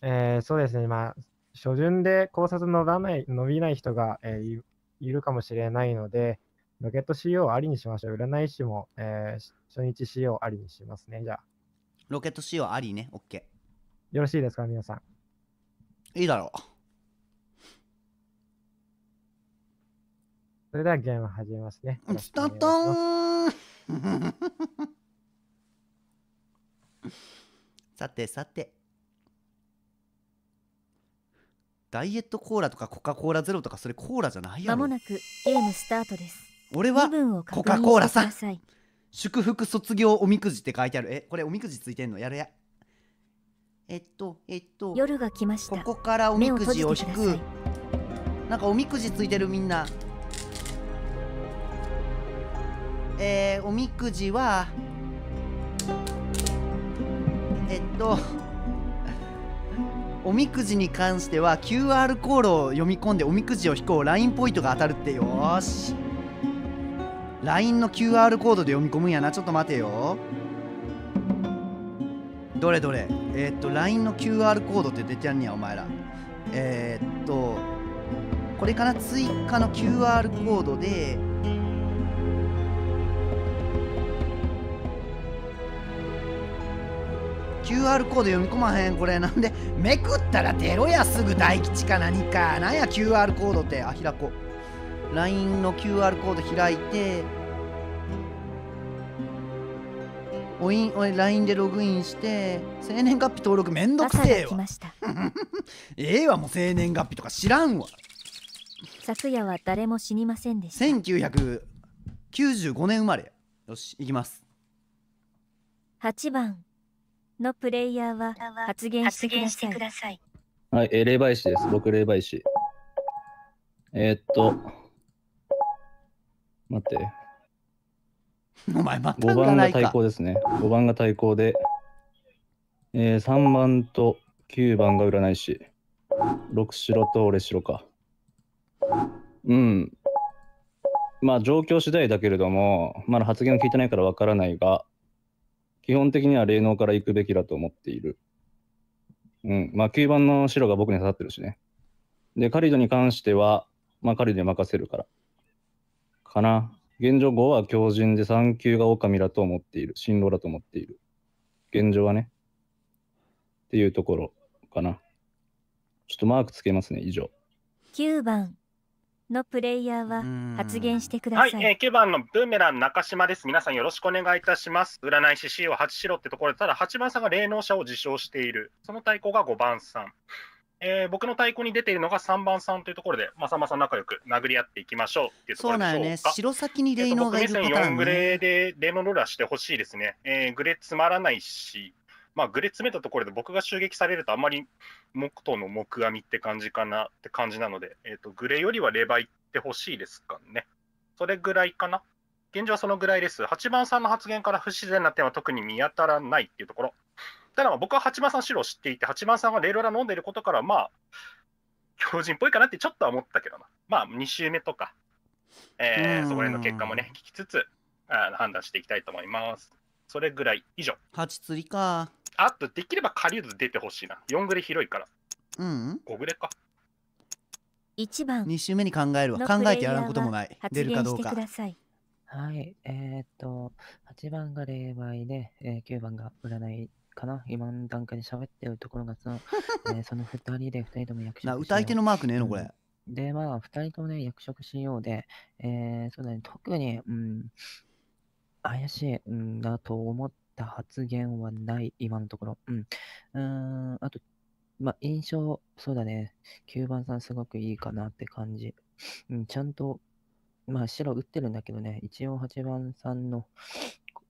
えー、そうですね、まあ、初旬で考察伸ばない伸びない人が、えー、いるかもしれないので、ロケット CO ありにしましょう。占い師も、えー、初日 CO ありにしますね、じゃあ。ロケット CO ありね、OK。よろしいですか、皆さん。いいだろう。それではゲーム始めますね。スタートー さてさて。ダイエットコーラとかコカ・コーラゼロとかそれコーラじゃないやろもなくゲームスタートです俺はコカ・コーラさん祝福卒業おみくじって書いてあるえこれおみくじついてんのやるやえっとえっと夜が来ましたここからおみくじを引くなんかおみくじついてるみんなえー、おみくじはえっとおみくじに関しては QR コードを読み込んでおみくじを引こう LINE ポイントが当たるってよし LINE の QR コードで読み込むんやなちょっと待てよどれどれえー、っと LINE の QR コードって出てやんねやお前らえー、っとこれかな追加の QR コードで QR コード読み込まへんこれなんでめくったら出ろやすぐ大吉か何かなんや QR コードってあ開こう LINE の QR コード開いておいんお LINE でログインして生年月日登録めんどくせえわ ええわもう生年月日とか知らんわ昨夜は誰も死にませんでした1995年生まれよし行きます8番のプレイヤーは発言してください。はい、えー、霊媒師です。僕、霊媒師。えー、っと、待って。お前また5番が対抗ですね。5番が対抗で、えー、3番と9番が占い師。6白と俺白か。うん。まあ状況次第だけれども、まだ発言を聞いてないからわからないが、基本的には霊能から行くべきだと思っている。うん。まあ、9番の白が僕に刺さってるしね。で、カリドに関しては、まあ、カリドに任せるから。かな。現状5は強靭で3級が狼だと思っている。新郎だと思っている。現状はね。っていうところかな。ちょっとマークつけますね、以上。9番。のプレイヤーは発言してください。はい、えー、9番のブーメラン中島です。皆さんよろしくお願いいたします。占い師 C を8しろってところで、ただ8番さんが霊能者を自称している。その対抗が5番さん。えー、僕の太鼓に出ているのが3番さんというところで、まさまさん仲良く殴り合っていきましょうっていうところでしょうそうなんよね。白先に霊能がいるパターン、ね。えっ僕目線4グレーで霊能ローラーしてほしいですね。えー、グレーつまらないし、まあ、グレ詰めたところで僕が襲撃されるとあんまり木刀の木阿弥って感じかなって感じなので、えーと、グレよりはレバイってほしいですかね。それぐらいかな。現状はそのぐらいです。8番さんの発言から不自然な点は特に見当たらないっていうところ。ただ僕は8番さん白を知っていて、8番さんがレールラ飲んでいることから、まあ、強人っぽいかなってちょっとは思ったけどな。まあ、2周目とか、えー、そこら辺の結果もね、聞きつつあ、判断していきたいと思います。それぐらい以上。8釣りか。あと、できれば狩人出てほしいな。4ぐれ広いから。うん、う5ぐれか。1番。2周目に考えるわ。考えてやらんこともない。出るかどうか。はい。えー、っと、8番が霊媒で、えー、9番が占いかな。今の段階で喋ってるところがその、えー、その2人で2人とも役職しよう。歌い手のマークねえの、これ。うんで、まあ、2人ともね、役職しようで、えー、そうだね、特に、うん、怪しいんだと思った発言はない、今のところ。うん。うん、あと、まあ、印象、そうだね。9番さんすごくいいかなって感じ。うん、ちゃんと、まあ、白打ってるんだけどね、一応8番さんの、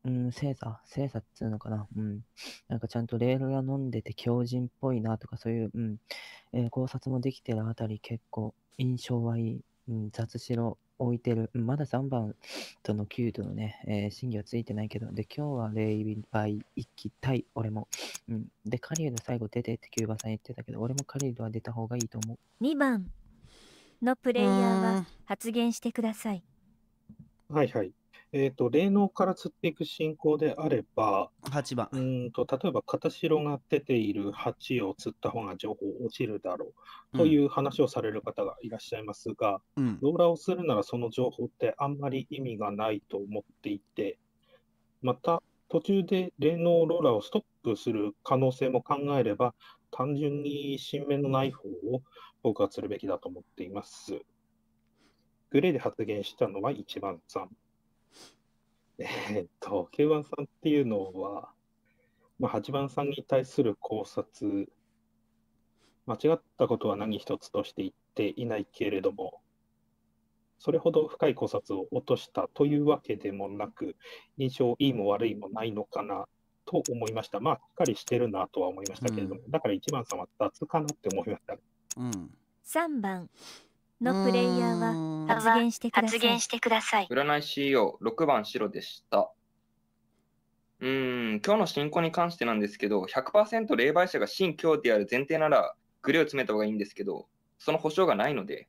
うん、精査、精査っつうのかな。うん。なんかちゃんとレールが飲んでて強靭っぽいなとか、そういう、うん、えー、考察もできてるあたり結構印象はいい。うん、雑白置いてる。まだ3番との9とのね、えー、審議はついてないけど、で、今日はレイ0倍一気対、俺も。うん。で、カリウド最後出てってキ番さん言ってたけど、俺もカリウドは出た方がいいと思う。2番のプレイヤーは発言してください。はいはい。えっ、ー、と、霊能から釣っていく信仰であれば、8番。うんと、例えば、片白が出ている8を釣った方が情報落ちるだろうという話をされる方がいらっしゃいますが、うん、ローラーをするならその情報ってあんまり意味がないと思っていて、また、途中で霊能ローラーをストップする可能性も考えれば、単純に新芽のない方を僕は釣るべきだと思っています。グレーで発言したのは1番さん。えーっと、K1 さんっていうのは、まあ、8番さんに対する考察、間違ったことは何一つとして言っていないけれども、それほど深い考察を落としたというわけでもなく、印象いいも悪いもないのかなと思いました。まあ、しっかりしてるなとは思いましたけれども、うんだから1番さんは雑かなって思いましたうん、3番のプレイヤーは発言してください。占い CEO6 番白でした。うん、今日の進行に関してなんですけど、100%霊媒者が新教である前提なら、グレを詰めた方がいいんですけど、その保証がないので、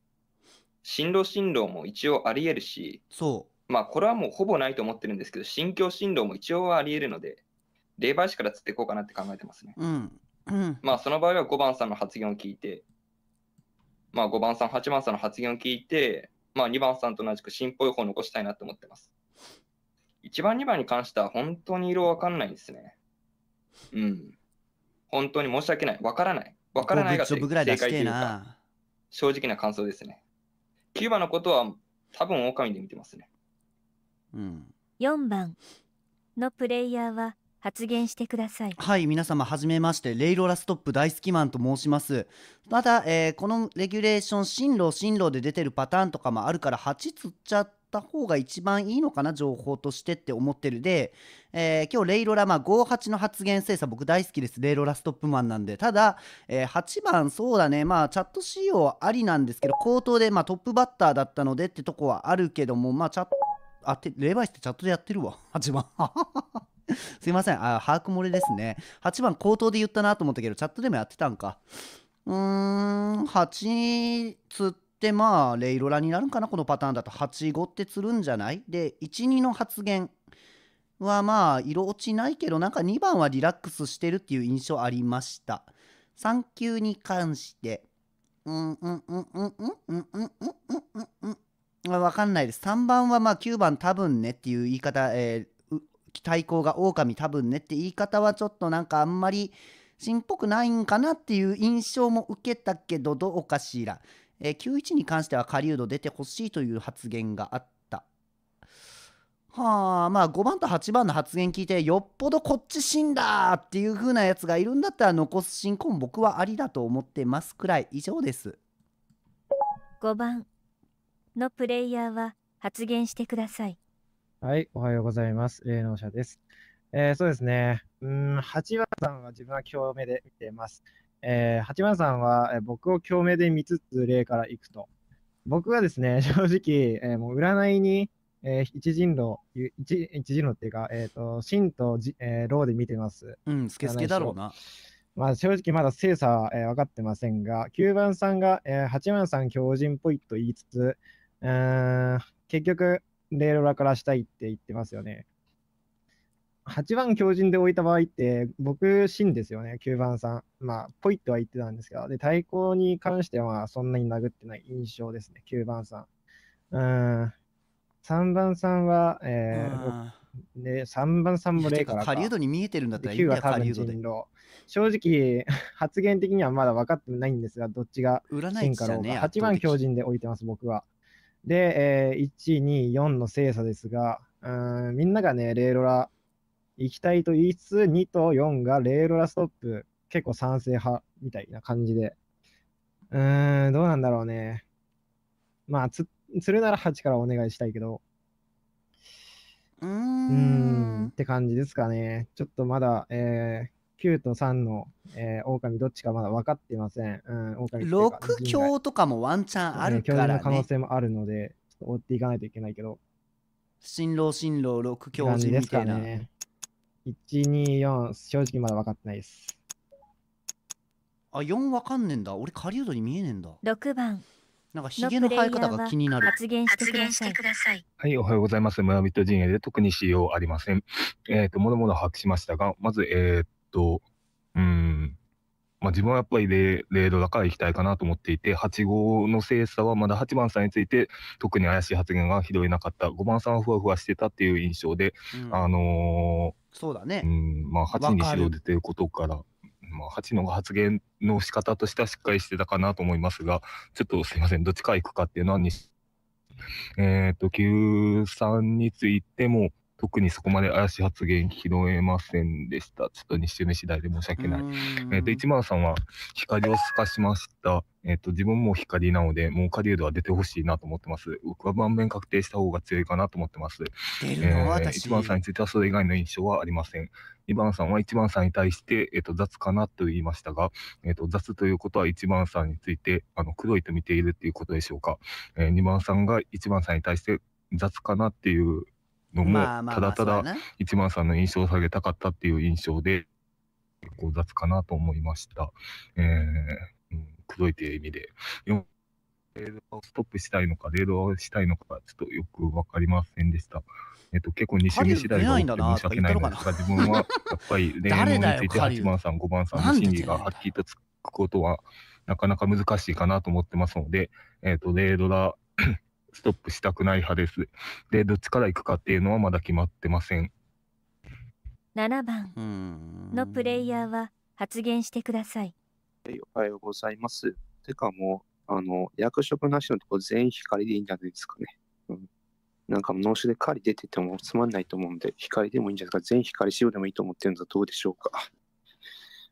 進路進路も一応あり得るし、そう。まあ、これはもうほぼないと思ってるんですけど、信教進路も一応あり得るので、霊媒師から釣っていこうかなって考えてますね。うん。うん、まあ、その場合は5番さんの発言を聞いて、まあ、5番さん、8番さんの発言を聞いて、まあ、2番さんと同じく進歩予報を残したいなと思ってます。1番、2番に関しては本当に色わかんないですね。うん。本当に申し訳ない。わからない。わからないが正解というか、正直な感想ですね。9番のことは多分狼で見てますね。うん、4番のプレイヤーは発言してくださいはい皆様はじめましてレイロラストップ大好きマンと申しますまた、えー、このレギュレーション進路進路で出てるパターンとかもあるから8つっちゃった方が一番いいのかな情報としてって思ってるで、えー、今日レイロラ、まあ、58の発言精査僕大好きですレイロラストップマンなんでただ、えー、8番そうだねまあチャット仕様ありなんですけど口頭で、まあ、トップバッターだったのでってとこはあるけどもまあチャットあてってチャットでやってるわ8番 すいません。あ、把握漏れですね。8番口頭で言ったなと思ったけど、チャットでもやってたんか。うーん、8つってまあ、レイロラになるんかな、このパターンだと。8、5って釣るんじゃないで、1、2の発言はまあ、色落ちないけど、なんか2番はリラックスしてるっていう印象ありました。3級に関して、うわかんないです。3番はまあ9番多分ねっていう言い方、えー対抗が狼多分ねって言い方はちょっとなんかあんまり真っぽくないんかなっていう印象も受けたけどどうかしら、えー、91に関しては狩人出てほしいという発言があったはあまあ5番と8番の発言聞いてよっぽどこっち死んだっていう風なやつがいるんだったら残す新婚僕はありだと思ってますくらい以上です5番のプレイヤーは発言してください。はい、おはようございます。営農者です。えー、そうですね。うん、八幡さんは自分は共鳴で見てます。えー、八幡さんは、え僕を共鳴で見つつ例からいくと。僕はですね、正直、えー、もう占いに、えー、一人路一一人路っていうか、えっ、ー、と、真とじ、えー、老で見てます。うん、スケスケだろうな。まあ、正直まだ精査は、えー、分かってませんが、9番さんが、えー、8番さん強人っぽいと言いつつ、うん、結局、レーロラからしたいって言ってますよね。8番強靭で置いた場合って、僕、芯ですよね、9番さん。まあ、ぽいとは言ってたんですけど、で、対抗に関しては、そんなに殴ってない印象ですね、9番さん。うん、3番さんは、えー、で、3番さんもレイからか。狩人に見えてるんだったらいいんだ人で。正直、発言的にはまだ分かってないんですが、どっちが占い師か、ね、8番強靭で置いてます、僕は。で、えー、1、2、4の精査ですが、うんみんながね、レーロラ行きたいと言いつつ、2と4がレーロラストップ、結構賛成派みたいな感じで。うーん、どうなんだろうね。まあ、つ、るなら8からお願いしたいけど。うーん。って感じですかね。ちょっとまだ、えー、9と3の、えー、狼どっちかまだ分かっていません。うん、狼6強とかもワンチャンあるから、ね。えの可能性もあるので、追っていかないといけないけど。新郎新郎6強人みたいな。なね、124、正直まだ分かってないです。あ、4分かんねんだ。俺、狩人に見えねんだ。6番。なんかヒゲの生え方が気になる。発言してください。はい、おはようございます。村人陣営で特に使用ありません。えっ、ー、と、もろもろ把握しましたが、まず、えっ、ー、と、うん、まあ、自分はやっぱりレ度だから行きたいかなと思っていて、8号の精査はまだ8番さんについて、特に怪しい発言が拾えなかった、5番さんはふわふわしてたっていう印象で、うん、あのー、そうだね、うんまあ、8に白出てることから。まあ、8の発言の仕方としてはしっかりしてたかなと思いますが、ちょっとすいません、どっちか行くかっていうのは、えっ、ー、と、93についても、特にそこまで怪しい発言拾えませんでした。ちょっと2週目次第で申し訳ない。えっ、と、一番さんは光を透かしました。えっ、ー、と、自分も光なので、もう狩人は出てほしいなと思ってます。僕は盤面確定した方が強いかなと思ってます。出るの、えー、1番さんについてはそれ以外の印象はありません。2番さんは1番さんに対して、えっ、ー、と、雑かなと言いましたが、えっ、ー、と、雑ということは1番さんについて、あの、黒いと見ているっていうことでしょうか。えー、2番さんが1番さんに対して雑かなっていうのも、ただただ一番さんの印象を下げたかったっていう印象で、結構雑かなと思いました。えー、くどいという意味で。レールをストップしたいのか、レールをしたいのか、ちょっとよく分かりませんでした。えっと、結構西見次第が多くて申し訳ないんですが、自分はやっぱり恋愛について8番さん、5番さんの心理がはっきりとつくことは、なかなか難しいかなと思ってますので、えっと、レードラストップしたくない派です。で、どっちから行くかっていうのはまだ決まってません。7番のプレイヤーは発言してください。おはようございます。てかもう、あの、役職なしのとこ全員光でいいんじゃないですかね。うん、なんか脳死で狩り出ててもつまんないと思うんで、光でもいいんじゃないですか。全員光仕様でもいいと思ってるのはどうでしょうか。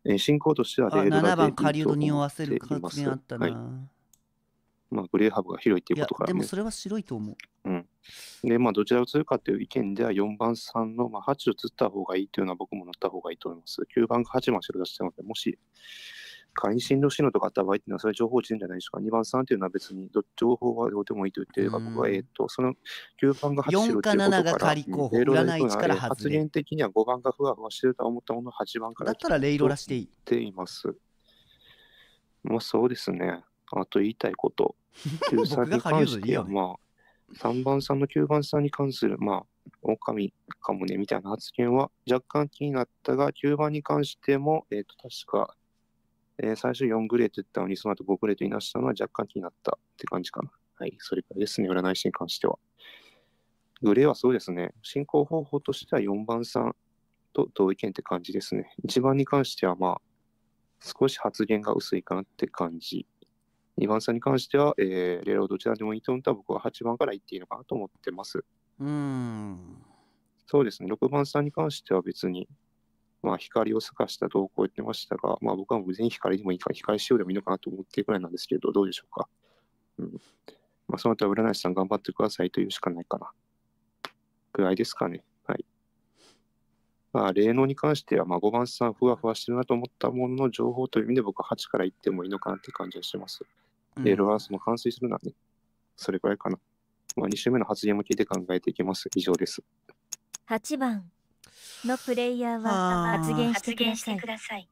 え進行としてはレールが出ていいと思っています。7番狩人に匂わせる感じあったな。はいまあ、グレーブが広いっていうことから、ね、でもそれは白いと思う。うん、で、まあ、どちらをするかという意見では、4番さんの、まあ、8を釣った方がいいというのは僕も乗った方がいいと思います。9番か8番白出してるので、もし仮に振動しのとかあった場合っていうのは、それ情報値じゃないですか。2番さんというのは別にど、情報はどうでもいいと言ってれば、僕は、えっと、その9番が8白ということから、4か7が仮候補、占いから発言的には5番がふわふわしてると思ったものを8番から。だったらレイロラしていい。ています。まあ、そうですね。あと言いたいこと、9さんに関しては、まあ、3番さんの9番さんに関する、まあ、狼かもねみたいな発言は若干気になったが、9番に関しても、えっ、ー、と、確か、えー、最初4グレーと言ったのに、その後5グレーと言い出したのは若干気になったって感じかな。はい、それからですね、占い師に関しては。グレーはそうですね、進行方法としては4番さんと同意見って感じですね。1番に関しては、まあ、少し発言が薄いかなって感じ2番さんに関しては、えー、レーラをどちらでもいいと思ったら僕は8番から行っていいのかなと思ってます。うん。そうですね、6番さんに関しては別に、まあ、光を透かした投稿を言ってましたが、まあ、僕は無然光でもいいか、光仕様でもいいのかなと思っているくらいなんですけど、どうでしょうか。うん。まあ、その後は占い師さん頑張ってくださいというしかないかな。くらいですかね。はい。まあ、霊能に関しては、まあ、5番さん、ふわふわしてるなと思ったものの情報という意味で、僕は8から言ってもいいのかなって感じがしてます。レールースも完遂するなね、それぐらいかな。まあ、2週目の発言も聞いて考えていきます。以上です。8番のプレイヤーは発言してください。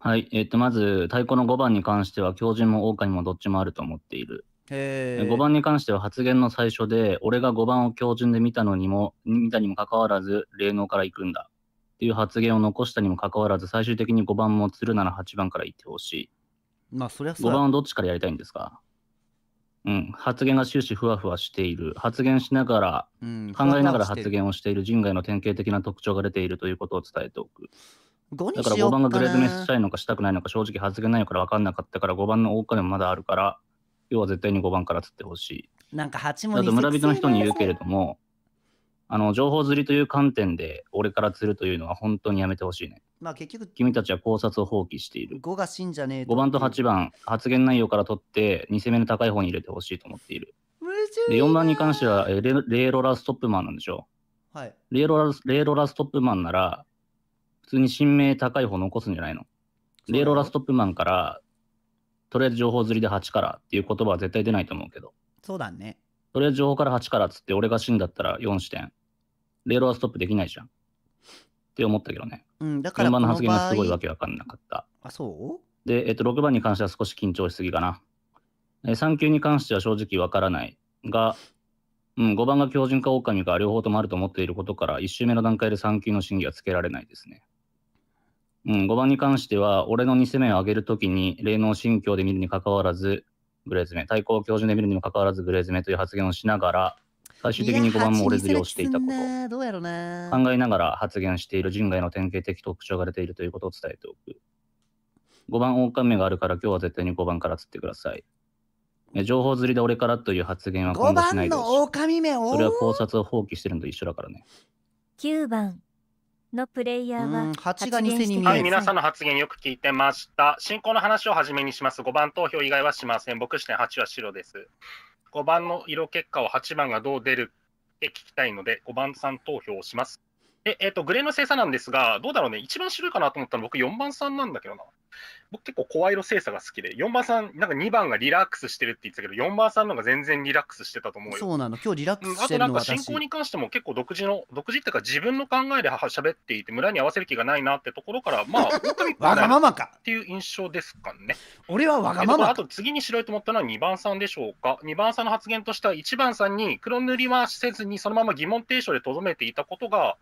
はい、えっ、ー、と、まず、太鼓の5番に関しては、狂人も狼もどっちもあると思っている。5番に関しては発言の最初で、俺が5番を狂人で見たのにも、見たにもかかわらず、霊能から行くんだ。っていう発言を残したにもかかわらず、最終的に5番もるなら8番から行ってほしい。まあ、そりゃそう5番はどっちからやりたいんですかうん、発言が終始ふわふわしている。発言しながら、うん、考えながら発言をしている人外の典型的な特徴が出ているということを伝えておく。5だにからし5番がグレードメスしたいのかしたくないのか正直発言いのから分かんなかったから5番の大金もまだあるから、要は絶対に5番から釣ってほしい。なんか8もあと村人の人に言うけれども、あの情報釣りという観点で俺から釣るというのは本当にやめてほしいね。まあ結局君たちは考察を放棄している。5が死んじゃねえ5番と8番発言内容から取って2戦目の高い方に入れてほしいと思っている。で4番に関してはレレーロラストップマンなんでしょう。はい、レーロラレーロラストップマンなら普通に新名高い方残すんじゃないのレーロラストップマンからとりあえず情報釣りで8からっていう言葉は絶対出ないと思うけど。そうだね。とりあえず情報から8からっつって俺が死んだったら4視点。レールはストップできないじゃん。って思ったけどね。うん、だから4番の発言がすごいわけわかんなかった。あ、そうで、えっと、6番に関しては少し緊張しすぎかな。え3級に関しては正直わからないが、うん、5番が強靭か狼か両方ともあると思っていることから、1周目の段階で3級の審議はつけられないですね。うん、5番に関しては、俺の2攻めを上げるときに、霊能信教で見るにかかわらず、グレー詰め、対抗標準で見るにもかかわらずグレー詰めという発言をしながら、最終的に5番も俺釣りをしていたことどうやろな考えながら発言している人外の典型的特徴が出ているということを伝えておく5番狼目があるから今日は絶対に5番から釣ってください情報釣りで俺からという発言は今後しないでほしそれは考察を放棄してるのと一緒だからね9番のプレイヤーは8が2にはい、皆さんの発言よく聞いてました。進行の話をはじめにします。5番投票以外はしません。僕視点8は白です。5番の色結果を8番がどう出るって聞きたいので、5番さん投票をします。で、えっ、ー、と、グレーの精査なんですが、どうだろうね、一番白いかなと思ったの僕4番さんなんだけどな。僕結構声色精査が好きで、4番さん、なんか2番がリラックスしてるって言ってたけど、4番さんのが全然リラックスしてたと思うよ。そうなの、今日リラックスしてるの、うん、あとなんか進行に関しても結構独自の、独自っていうか自分の考えで喋っていて、村に合わせる気がないなってところから、まあ、わがままかっていう印象ですかね。俺はわがままあと次に白いと思ったのは2番さんでしょうか。2番さんの発言としては1番さんに黒塗りはせずに、そのまま疑問提唱でとどめていたことが、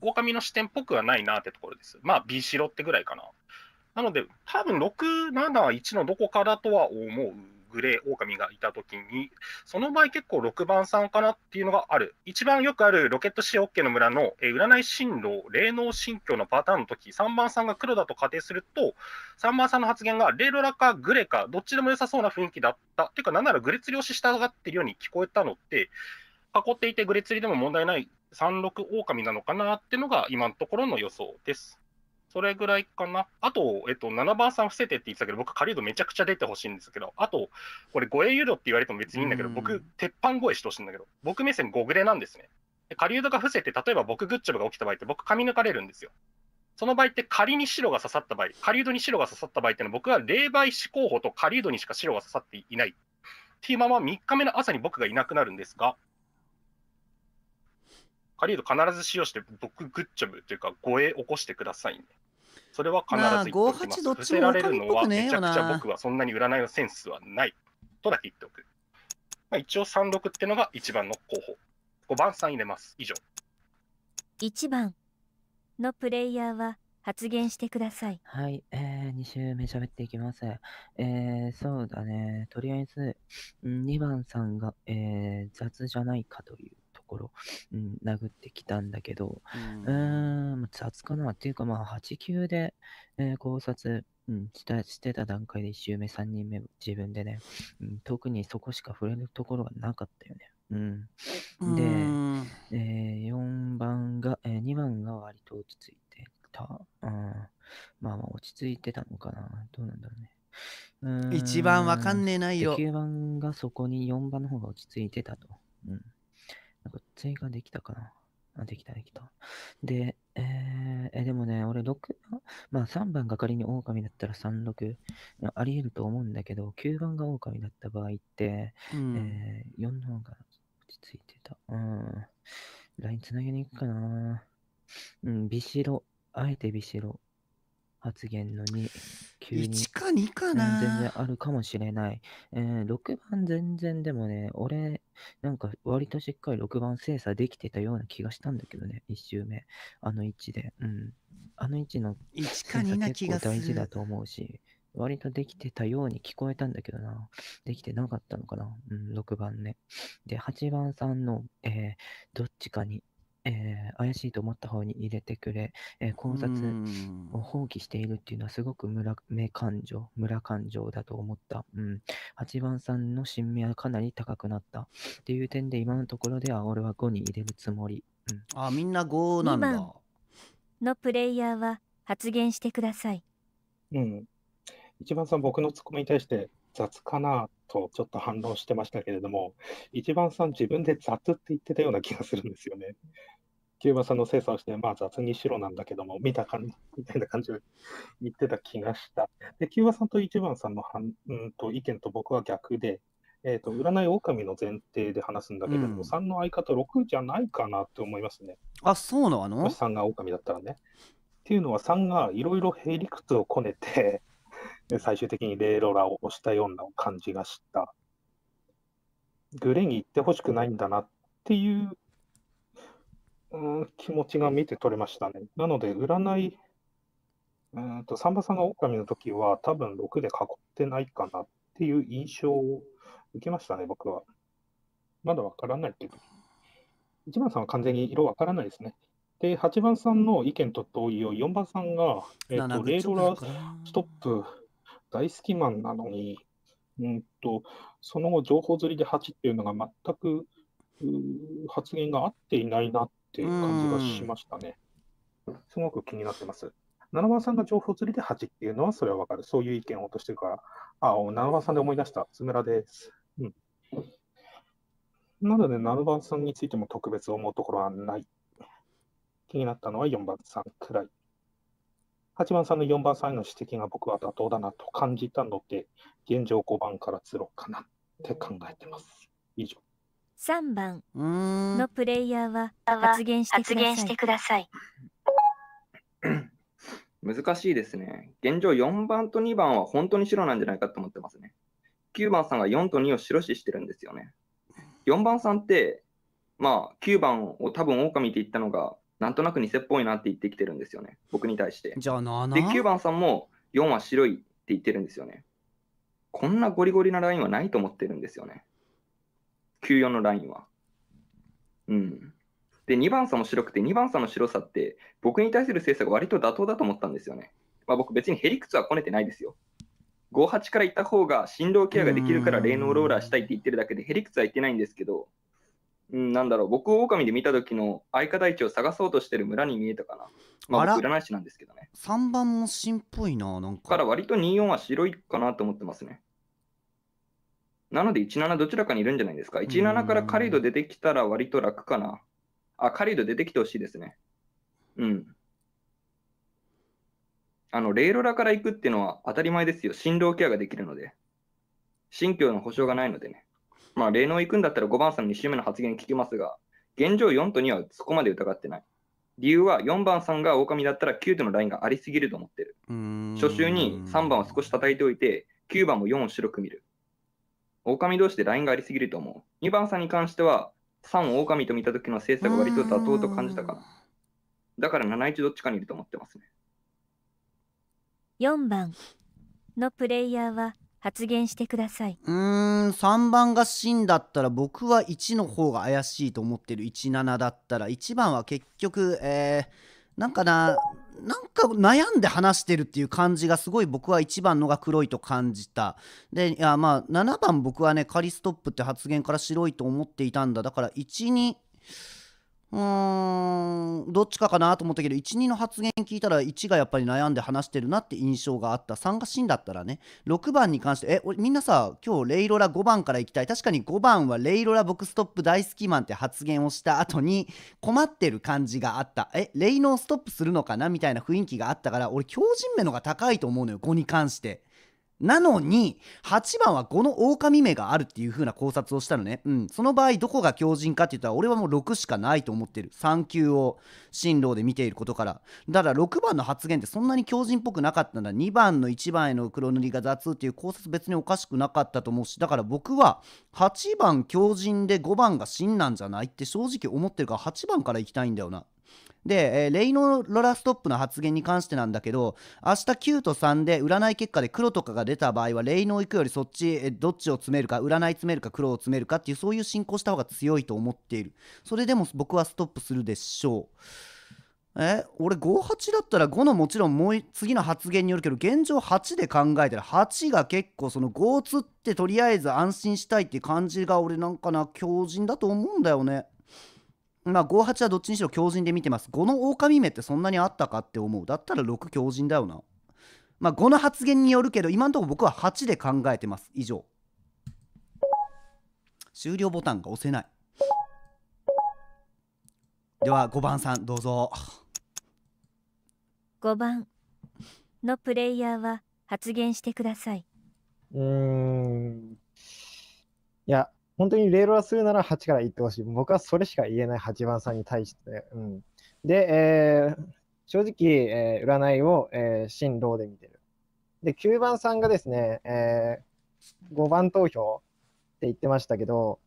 狼の視点っぽくはないなってところです。まあ、B 白ってぐらいかな。なので、多分6、7、1のどこからとは思うグレー狼がいたときに、その場合結構6番さんかなっていうのがある。一番よくあるロケット使用 OK の村の、え占い進路、霊能心境のパターンの時、3番さんが黒だと仮定すると、3番さんの発言がレロラかグレか、どっちでも良さそうな雰囲気だった。っていうか、なんならグレツした従ってるように聞こえたのって、囲っていてグレツリでも問題ない36狼なのかなっていうのが今のところの予想です。それぐらいかな。あと、えっと、7番さん伏せてって言ってたけど、僕、狩人めちゃくちゃ出てほしいんですけど、あと、これ、護衛誘導って言われても別にいいんだけど、僕、鉄板護衛してほしいんだけど、僕目線5グレなんですね。狩人が伏せて、例えば僕、グッチョブが起きた場合って、僕、髪抜かれるんですよ。その場合って仮に白が刺さった場合、狩人に白が刺さった場合ってのは、僕は霊媒師候補と狩人にしか白が刺さっていない。っていうまま3日目の朝に僕がいなくなるんですが、狩人必ず使用して、僕、グッチョブというか、護衛起こしてくださいね。それは必ず言っておきます。捨てられるのは、めちゃくちゃ僕はそんなに占いのセンスはないとだけ言っておく。まあ、一応三六ってのが一番の候補。五番さん入れます。以上。一番のプレイヤーは発言してください。はい、えー、2週目喋っていきます。えー、そうだね。とりあえず、二番さんが、えー、雑じゃないかというころ、うん、殴ってきたんだけど、うん、うーん、雑かなっていうか、まあ、8級で、えー、考察、うん、したしてた段階で1周目、3人目、自分でね、うん、特にそこしか触れるところがなかったよね。うん、で、えー、4番が、えー、2番が割と落ち着いてた。うん、まあまあ落ち着いてたのかな。どうなんだろうね。うん1番わかんねえないよ。9番がそこに4番の方が落ち着いてたと。うん整ができたかな。あ、できた、できた。で、えー、でもね、俺6、まあ3番が仮に狼だったら36、あり得ると思うんだけど、9番が狼だった場合って、うん、えー、4の方が落ち着いてた。うん。ライン繋げに行くかな。うん、ビシロ。あえてビシロ。発言の2。急に。1か2かな、全然あるかもしれない。えー、6番全然でもね、俺、なんか割としっかり6番精査できてたような気がしたんだけどね、1周目。あの位置で。うん。あの位置の精査結構大事だと思うし、割とできてたように聞こえたんだけどな。できてなかったのかな。うん、6番ね。で、8番さんの、えー、どっちかにえー、怪しいと思った方に入れてくれ、えー、考察を放棄しているっていうのはすごく村目感情、村感情だと思った。うん。8番さんの新名はかなり高くなった。っていう点で今のところでは俺は5に入れるつもり。うん、あ、みんな5なんだ。2番のプレイヤーは発言してください。うん。1番さん、僕のツッコミに対して雑かなとちょっと反論してましたけれども、一番さん、自分で雑って言ってたような気がするんですよね。キューバんの精査をして、まあ雑にしろなんだけども、見た感じ、みたいな感じを言ってた気がした。で、キューバさんと一番さんのはん、うんと意見と僕は逆で、えっ、ー、と、占い狼の前提で話すんだけども、うん、3の相方6じゃないかなって思いますね。あ、そうなのもし3が狼だったらね。っていうのは3がいろいろ平理屈をこねて 最終的にレイロラを押したような感じがした。グレに行ってほしくないんだなっていううん、気持ちが見て取れましたね。なので、占い、えっと、さんがさんが狼の時は、多分6で囲ってないかなっていう印象を受けましたね、僕は。まだわからないけど。1番さんは完全に色わからないですね。で、8番さんの意見と同意を4番さんが、えーと、レイドラストップ大好きマンなのに、うんとその後、情報釣りで8っていうのが全く発言が合っていないなっっていう感じがしましたね。すごく気になってます。七番さんが情報釣りで8っていうのは、それはわかる。そういう意見を落としてるから、あ、あ、七番さんで思い出した。つむらです。うん。なので、7番さんについても特別思うところはない。気になったのは4番さんくらい。8番さんの4番さんへの指摘が僕は妥当だなと感じたので、現状5番から釣ろうかなって考えてます。以上。3番のプレイヤーは発言してください。難しいですね。現状4番と2番は本当に白なんじゃないかと思ってますね。9番さんが4と2を白視してるんですよね。4番さんって、まあ9番を多分狼って言ったのが、なんとなく偽っぽいなって言ってきてるんですよね。僕に対して。じゃあなで、9番さんも4は白いって言ってるんですよね。こんなゴリゴリなラインはないと思ってるんですよね。94のラインは。うん。で、2番差も白くて、2番差の白さって、僕に対する精査が割と妥当だと思ったんですよね。まあ、僕、別にヘリクツはこねてないですよ。58から行った方が振動ケアができるから霊能ローラーしたいって言ってるだけで、ヘリクツは言ってないんですけど、うん、なんだろう、僕を狼で見た時の相方位置を探そうとしてる村に見えたかな。まあ、僕、占い師なんですけどね。3番も芯っぽいな、なんか。から割と24は白いかなと思ってますね。なので17どちらかにいるんじゃないですか。17からカリード出てきたら割と楽かな。あ、カリード出てきてほしいですね。うん。あの、レイロラから行くっていうのは当たり前ですよ。振動ケアができるので。信教の保証がないのでね。まあ、霊能行くんだったら5番さんの2周目の発言聞きますが、現状4と2はそこまで疑ってない。理由は4番さんが狼だったら9とのラインがありすぎると思ってる。初週に3番を少し叩いておいて、9番も4を白く見る。狼同士でラインがありすぎると思う。2番さんに関しては、3を狼と見た時の精査が割と妥当と感じたかな。だから7-1どっちかにいると思ってますね。4番のプレイヤーは発言してください。うーん、3番が真だったら僕は1の方が怪しいと思ってる17だったら1番は結局、えー、なんかな、なんか悩んで話してるっていう感じがすごい僕は1番のが黒いと感じた。で、いやまあ7番僕はね、仮ストップって発言から白いと思っていたんだ。だから1、2、うーんどっちかかなと思ったけど12の発言聞いたら1がやっぱり悩んで話してるなって印象があった3が死だったらね6番に関してえ俺みんなさ今日レイロラ5番からいきたい確かに5番はレイロラ僕ストップ大好きマンって発言をした後に困ってる感じがあったえレイノーストップするのかなみたいな雰囲気があったから俺強靭目のが高いと思うのよ5に関して。なのに、8番は5の狼目があるっていう風な考察をしたのね。うん。その場合、どこが強人かって言ったら、俺はもう6しかないと思ってる。3級を進路で見ていることから。だから6番の発言ってそんなに強人っぽくなかったんだ。2番の1番への黒塗りが雑っていう考察別におかしくなかったと思うし、だから僕は8番強人で5番が真なんじゃないって正直思ってるから8番から行きたいんだよな。で、えー、レイノロラストップの発言に関してなんだけど、明日9と3で占い結果で黒とかが出た場合は、レイノ行くよりそっち、えどっちを詰めるか、占い詰めるか、黒を詰めるかっていう、そういう進行した方が強いと思っている。それでも僕はストップするでしょう。え俺58だったら5のもちろんもう次の発言によるけど現状8で考えたら8が結構その5つってとりあえず安心したいって感じが俺なんかな強靭だと思うんだよね。まあ、5、8はどっちにしろ強靭で見てます。5の狼目ってそんなにあったかって思う。だったら6強靭だよな。まあ、5の発言によるけど、今のところ僕は8で考えてます。以上。終了ボタンが押せない。では5番さんどうぞ。5番のプレイヤーは発言してください。うん。いや、本当にレールはするなら8から言ってほしい。僕はそれしか言えない8番さんに対して。うん、で、えー、正直、えー、占いを、えー、新郎で見てる。で、9番さんがですね、えー、5番投票って言ってましたけど、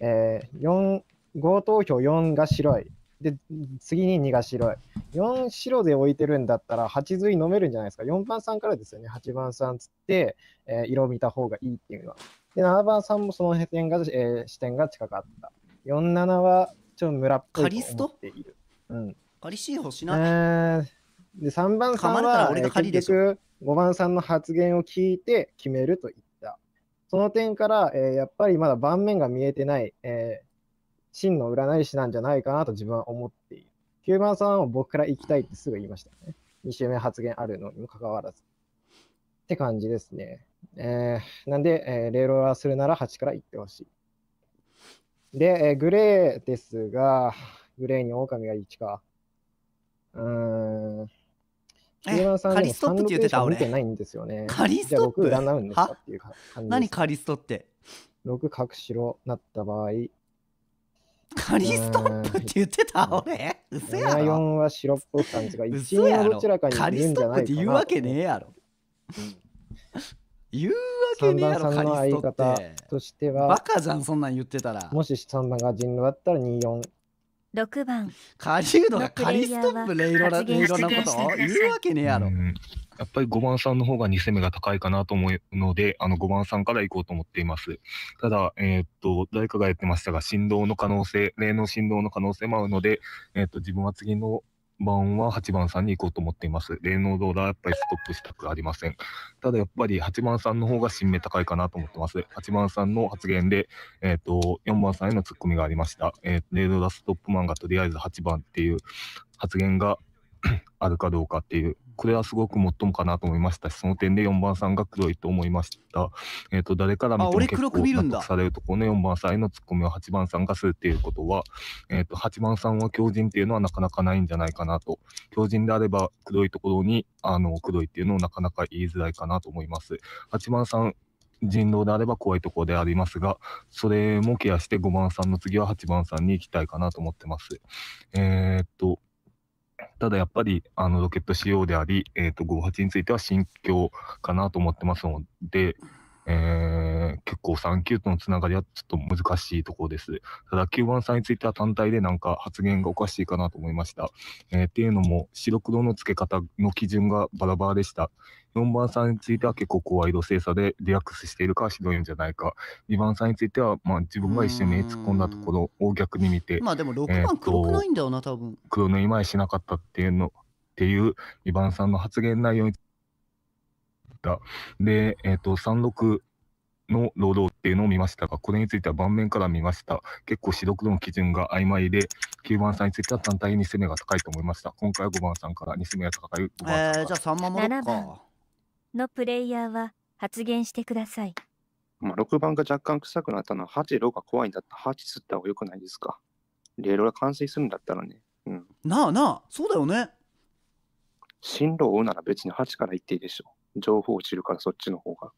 えー、5投票4が白い。で、次に2が白い。4白で置いてるんだったら、8髄飲めるんじゃないですか。4番さんからですよね。8番さんつって、えー、色を見た方がいいっていうのは。で、7番さんもその辺が、えー、視点が近かった。47は、ちょっと村っぽいと思っている。うん。カリシー星な、えー、で、3番さんは、えー、結局、5番さんの発言を聞いて決めると言った。その点から、えー、やっぱりまだ盤面が見えてない、えー、真の占い師なんじゃないかなと自分は思っている。9番さんは僕から行きたいってすぐ言いましたね。2週目発言あるのにもかかわらず。って感じですね。えー、なんで、えー、レーロラするなら8から行ってほしい。で、えー、グレーですが、グレーに狼が1か。うーん。え、カリストって言ってたないんですよね。カリストップ何カリストって。6しろなった場合、カリストップって言ってた俺嘘やろ4は白っぽい感じが1位どちらかにカリストップって言うわけねえやろ、言うわけねえやろカリストとしてはバカじゃんそんなん言ってたらもし3番が人狼だったら24六番カリウドがカリストップレイロラレイロなこと言うわけねえやろやっぱり5番さんの方が2攻めが高いかなと思うので、あの5番さんから行こうと思っています。ただ、えー、っと、誰かが言ってましたが、振動の可能性、例の振動の可能性もあるので、えー、っと、自分は次の番は8番さんに行こうと思っています。霊能ドーラーやっぱりストップしたくありません。ただやっぱり8番さんの方が新名高いかなと思ってます。8番さんの発言で、えっ、ー、と、4番さんへのツッコミがありました。えー、霊能ドーラーストップマンがとりあえず8番っていう発言が あるかどうかっていうこれはすごくもっともかなと思いましたし、その点で4番さんが黒いと思いました。えっ、ー、と、誰から見ても結構納得されるとこの4番さんへのツッコミを8番さんがするっていうことは、えっ、ー、と、8番さんは強靭っていうのはなかなかないんじゃないかなと。強靭であれば黒いところに、あの、黒いっていうのをなかなか言いづらいかなと思います。8番さん、人狼であれば怖いところでありますが、それもケアして5番さんの次は8番さんに行きたいかなと思ってます。えー、っと、ただやっぱりあのロケット仕様であり、えーと、58については新境かなと思ってますので、えー結構3級とのつながりはちょっと難しいところです。ただ、9番さんについては単体でなんか発言がおかしいかなと思いました。えー、っていうのも、白黒の付け方の基準がバラバラでした。4番さんについては結構怖い度精査でリラックスしているかひどいんじゃないか。2番さんについては、まあ自分が一緒に突っ込んだところを逆に見て。まあでも6番黒くないんだよな、多分。黒縫い前しなかったっていうの、っていう2番さんの発言内容に。で、えっ、ー、と、36、の労働っていうのを見ましたが、これについては盤面から見ました。結構指導の基準が曖昧で、9番さんについては単体に攻めが高いと思いました。今回は5番さんから2攻めが高いえー、じゃあ3番戻るか。のプレイヤーは発言してください。まあ、6番が若干臭くなったのは8、6が怖いんだったら8吸った方がよくないですか。レールが完成するんだったらね。うん、なあなあ、そうだよね。進路を追うなら別に8から行っていいでしょ。情報を知るからそっちの方が。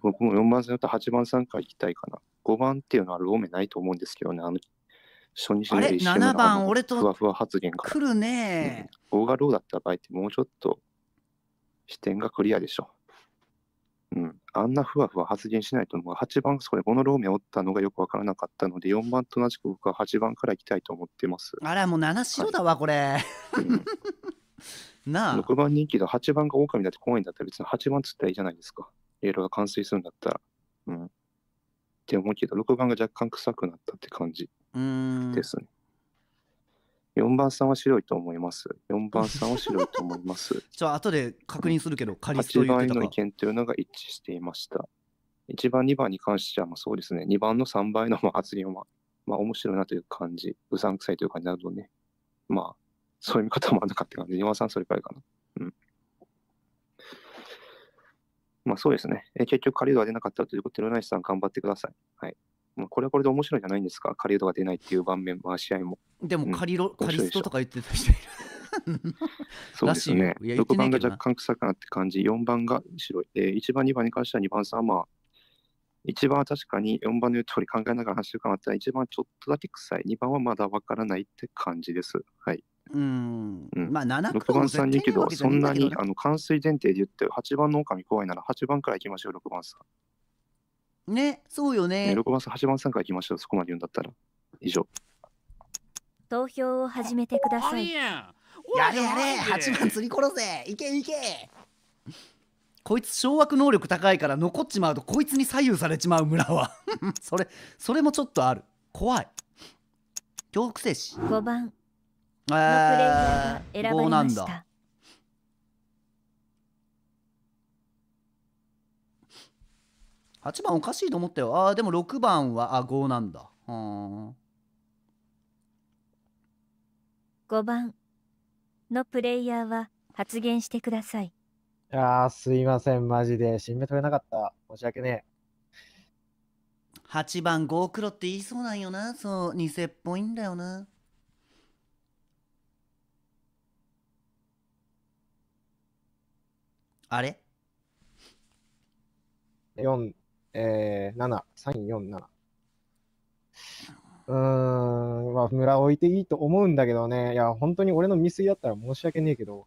僕も4番線だと8番3回行きたいかな。5番っていうのはローメないと思うんですけどね、あの初日の1周目番俺とふわふわ発言が。来るね、うん。がローだった場合ってもうちょっと視点がクリアでしょ。うん、あんなふわふわ発言しないと思う。8番、それ、このローメンおったのがよくわからなかったので、4番と同じく僕は8番から行きたいと思ってます。あら、もう7白だわ、はい、これ。うん、なあ。6番人気だ、8番が狼だって怖いんだったら別に8番つったらいいじゃないですか。レールが完遂するんだったら、うん。って思うけど、6番が若干臭くなったって感じですね。4番さんは白いと思います。4番さんは白いと思います。じゃあ、後で確認するけど、仮説と8番の意見というのが一致していました。1番、2番に関しては、まあそうですね。2番の3倍のまあ発言は、まあ面白いなという感じ、うさんくさいという感じなどね。まあ、そういう見方もあるのかって感じ。4番さんそれくらいかな。うん。まあそうですね。え結局、狩人が出なかったということで、ルナイスさん頑張ってください。はい。まあ、これはこれで面白いじゃないんですか、狩人が出ないっていう場面、まあ、試合も。でも、狩人、うん、カリストとか言ってた人いる。そうですね。6番が若干臭くなって感じ、4番が白い。えー、1番、2番に関しては2番さんはまあ、1番は確かに4番の言う通り考えながら走るかなって、1番はちょっとだけ臭い、2番はまだわからないって感じです。はい。うん、うん、まあ7 6番さんに行うけど、そんなにあの冠水前提で言って、8番の狼怖いなら8番から行きましょう、6番さん。ね、そうよね。ね6番さん、8番さんから行きましょう、そこまで言うんだったら。以上。投票を始めてください。やれやれ、8番釣り殺せ、いけいけ。こいつ掌握能力高いから残っちまうとこいつに左右されちまう村は それそれもちょっとある怖い恐怖精神5番のプレイヤーが選ばれました。8番おかしいと思ったよ。ああ、でも6番は、あ、5なんだ。うん。5番のプレイヤーは発言してください。あやすいません、マジで。新芽取れなかった。申し訳ねえ。8番5黒って言いそうなんよな。そう、偽っぽいんだよな。あれ ?4、えー、7、3、4、7。うーん、まあ、村置いていいと思うんだけどね。いや、本当に俺の未遂だったら申し訳ねえけど。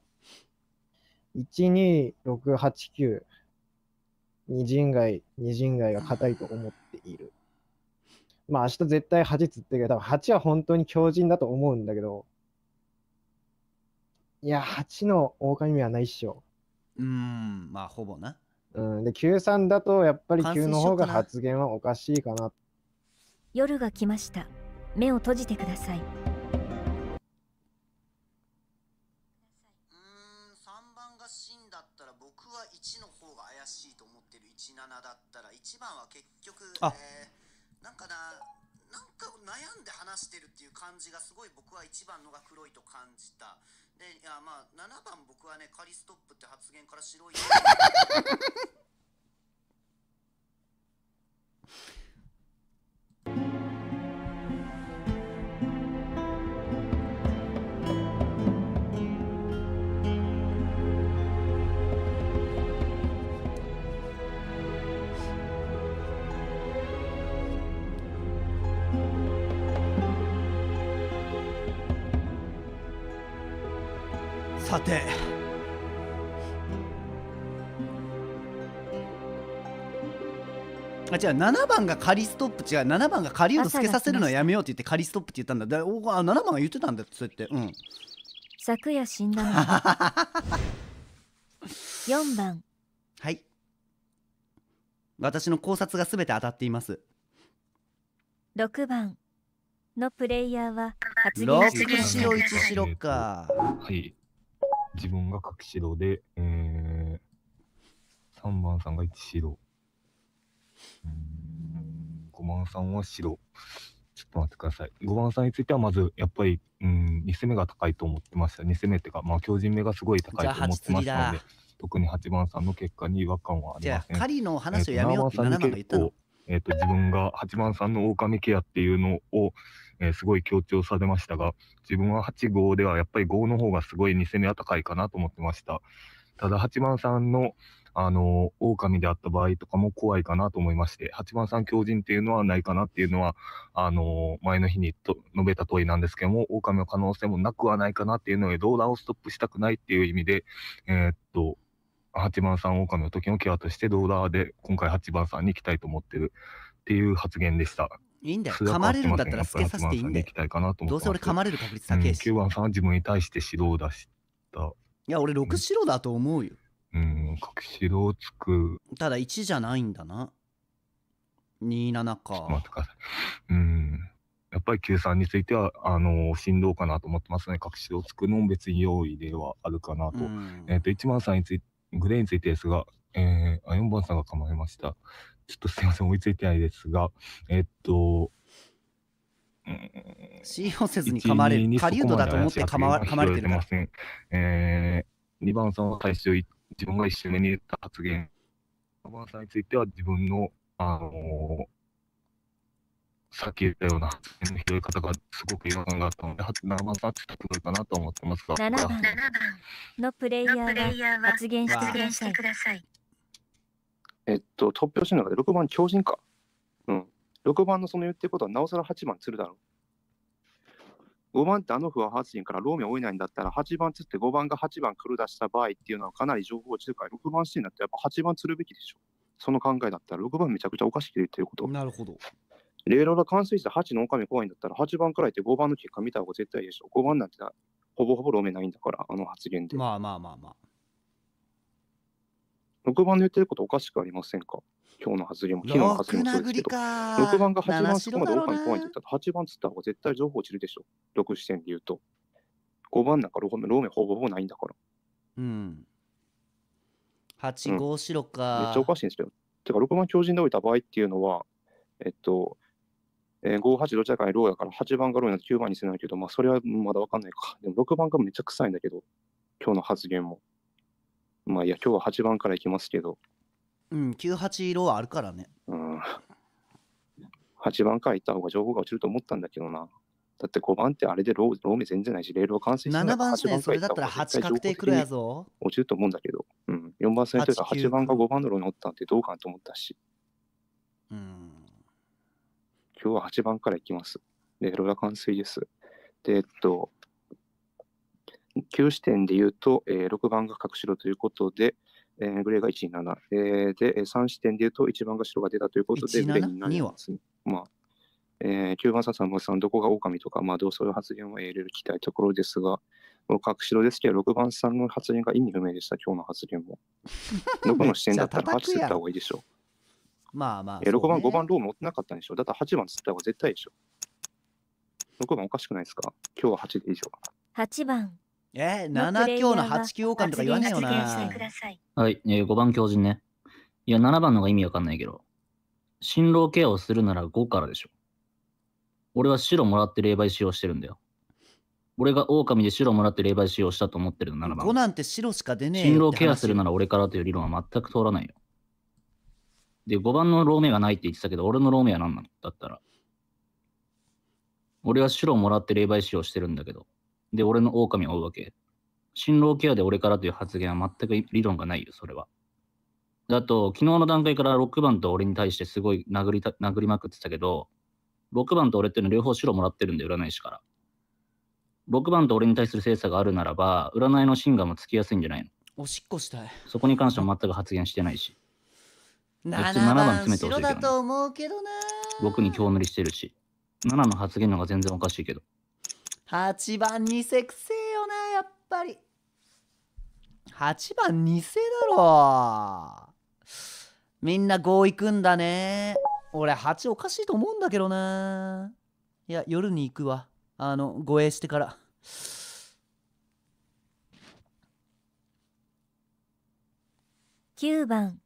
12689二人街、二人街が硬いと思っている。まあ明日絶対8つってけど、多分8は本当に強靭だと思うんだけど、いや、8の狼はないっしょ。うんまあほぼなうんで Q3 だとやっぱり Q の方が発言はおかしいかな夜が来ました目を閉じてくださいん、番17だったら1番は結局、あえー、なんかななんか悩んで話してるっていう感じがすごい僕は1番のが黒いと感じたでいやまあ7番僕はねカリストップって発言から白いさてあ違う7番が仮ストップ違う7番が仮をつけさせるのはやめようって言って仮ストップって言ったんだだおあ7番が言ってたんだってそうやってうん昨夜死んだの4 番はい私の考察が全て当たっています6番のプレイヤーは発言しろ一しろかはい自分が角白で、えー、3番さんが1白。うん5番さんは白。ちょっと待ってください。5番さんについては、まず、やっぱり、うん、2攻めが高いと思ってました。2攻めっていうか、まあ、強靭目がすごい高いと思ってましたので、特に8番さんの結果に違和感はありません。じゃあ、狩りの話をやめようって7番が言ったのえっ、ー、と、自分が八番さんの狼ケアっていうのを、えー、すごい強調されましたが、自分は8号ではやっぱり5の方がすごい2戦目は高いかなと思ってました。ただ8番さんの、あのー、狼であった場合とかも怖いかなと思いまして、8番さん強靭っていうのはないかなっていうのは、あのー、前の日にと述べた通りなんですけども、狼の可能性もなくはないかなっていうので、ローラーをストップしたくないっていう意味で、えー、っと、8番さん狼の時のケアとしてローラーで今回8番さんに行きたいと思ってるっていう発言でした。いいんだよ。噛まれるんだったら透けさせていいんだよ。どうせ俺噛まれる確率高いし。うん、9番さんは自分に対して指導を出した。いや、俺6白だと思うよ。うん、隠し指導つく。ただ1じゃないんだな。27か。待ってください。うん。やっぱり Q さんについては、あのー、振動かなと思ってますね。隠しをつくのも別に用意ではあるかなと。うん、えっ、と、1番さんについてグレーについてですが、えー、あ、4番さんが構えました。ちょっとすいません、追いついてないですが、えっと、信用せずに噛まれる。狩ドだと思って噛ま噛まれてるかえー、2番さんは最初、自分が一周目に言った発言。3番さんについては自分の、あのさっき言ったような発言のい方がすごく違和感があったので、7番さんってところかなと思ってますが。7番のプレイヤーは発言してください。えっと、突拍子の中で6番強靭か。うん。6番のその言ってることはなおさら8番釣るだろう。5番ってあの不破発人からローメン追えないんだったら8番釣って5番が8番くる出した場合っていうのはかなり情報値でから6番シーンだってやっぱ8番釣るべきでしょその考えだったら6番めちゃくちゃおかしい言ってることなるほどレールの冠水した8の狼公園だったら、8番くらいって5番の結果見た方が絶対いいでしょ。5番なんてほぼほぼ路面ないんだから、あの発言で。まあまあまあまあ。6番の言ってることおかしくありませんか今日の発言も、昨日の発言もそうですけど、6番が8番そこまで狼公園だったら、8番つった方が絶対情報散るでしょ。6視点で言うと。5番なんか路面ほぼほぼないんだから。うん。8、5、白か、うん、めっちゃおかしいんですよ。てか、6番強靭で置いた場合っていうのは、えっと、えー、5、8どちらかにローやから8番がローになって9番にせないけど、まあそれはまだわかんないか。でも6番がめっちゃ臭いんだけど、今日の発言も。まあいや、今日は8番からいきますけど。うん、9、8ローあるからね。うん。8番から行った方が情報が落ちると思ったんだけどな。だって5番ってあれでローロー目全然ないし、レールは完成してない。7番線、それだったら8確定くるやぞ。落ちると思うんだけど、うん。4番線というか8番か5番のローにおったんってどうかなと思ったし。うん。今日は8番からいきます。で、ロダ完遂です。で、えっと、9視点で言うと、えー、6番が角白ということで、えー、グレーが17、えー、で、3視点で言うと1番が白が出たということで、グレーになります、ね。まあえー、9番さん、さん、どこが狼とか、まあ、どうそういう発言を得れる期待ところですが、隠しろですけど、6番さんの発言が意味不明でした、今日の発言も。どこの視点だったら拍手った方がいいでしょう。まあまあ、え6番、5番ロー持ってなかったんでしょ。だって8番つった方が絶対でしょ。6番おかしくないですか今日は8で以上。8番。えー、7日の8九王冠とか言わないよな。はい、えー、5番強人ね。いや、7番のが意味わかんないけど。新郎ケアをするなら5からでしょ。俺は白もらって霊媒使用してるんだよ。俺が狼で白もらって霊媒使用したと思ってるの7番。5なんて白しか出ねえよ。新郎ケアするなら俺からという理論は全く通らないよ。で、5番のローメイがないって言ってたけど、俺のローメイは何なのだったら。俺は白をもらって霊媒師をしてるんだけど。で、俺の狼を追うわけ。新郎ケアで俺からという発言は全く理論がないよ、それは。だと、昨日の段階から6番と俺に対してすごい殴りた殴りまくってたけど、6番と俺っての両方白もらってるんで、占い師から。6番と俺に対する精査があるならば、占いのシンガーもつきやすいんじゃないのおしっこしたい。そこに関しては全く発言してないし。7番詰めてほしいけど、ね、だと思うけどな。僕に興塗りしてるし。7の発言のが全然おかしいけど。8番にせくせえよな、やっぱり。8番偽だろ。みんな5行くんだね。俺8おかしいと思うんだけどな。いや、夜に行くわ。あの、護衛してから。9番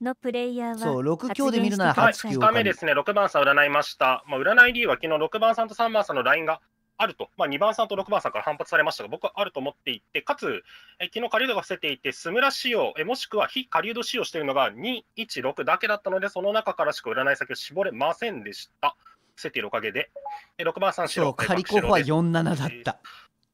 のプレイヤーはそう六強で見るなら8強、はい、2日目ですね6番さん占いました、まあ、占い理由は昨日6番さんと3番さんのラインがあると、まあ、2番さんと6番さんから反発されましたが僕はあると思っていてかつえ昨日狩人が伏せていてスムラ仕様えもしくは非狩人仕様しているのが216だけだったのでその中からしか占い先を絞れませんでした伏せているおかげでえ6番さん白そうは47だった、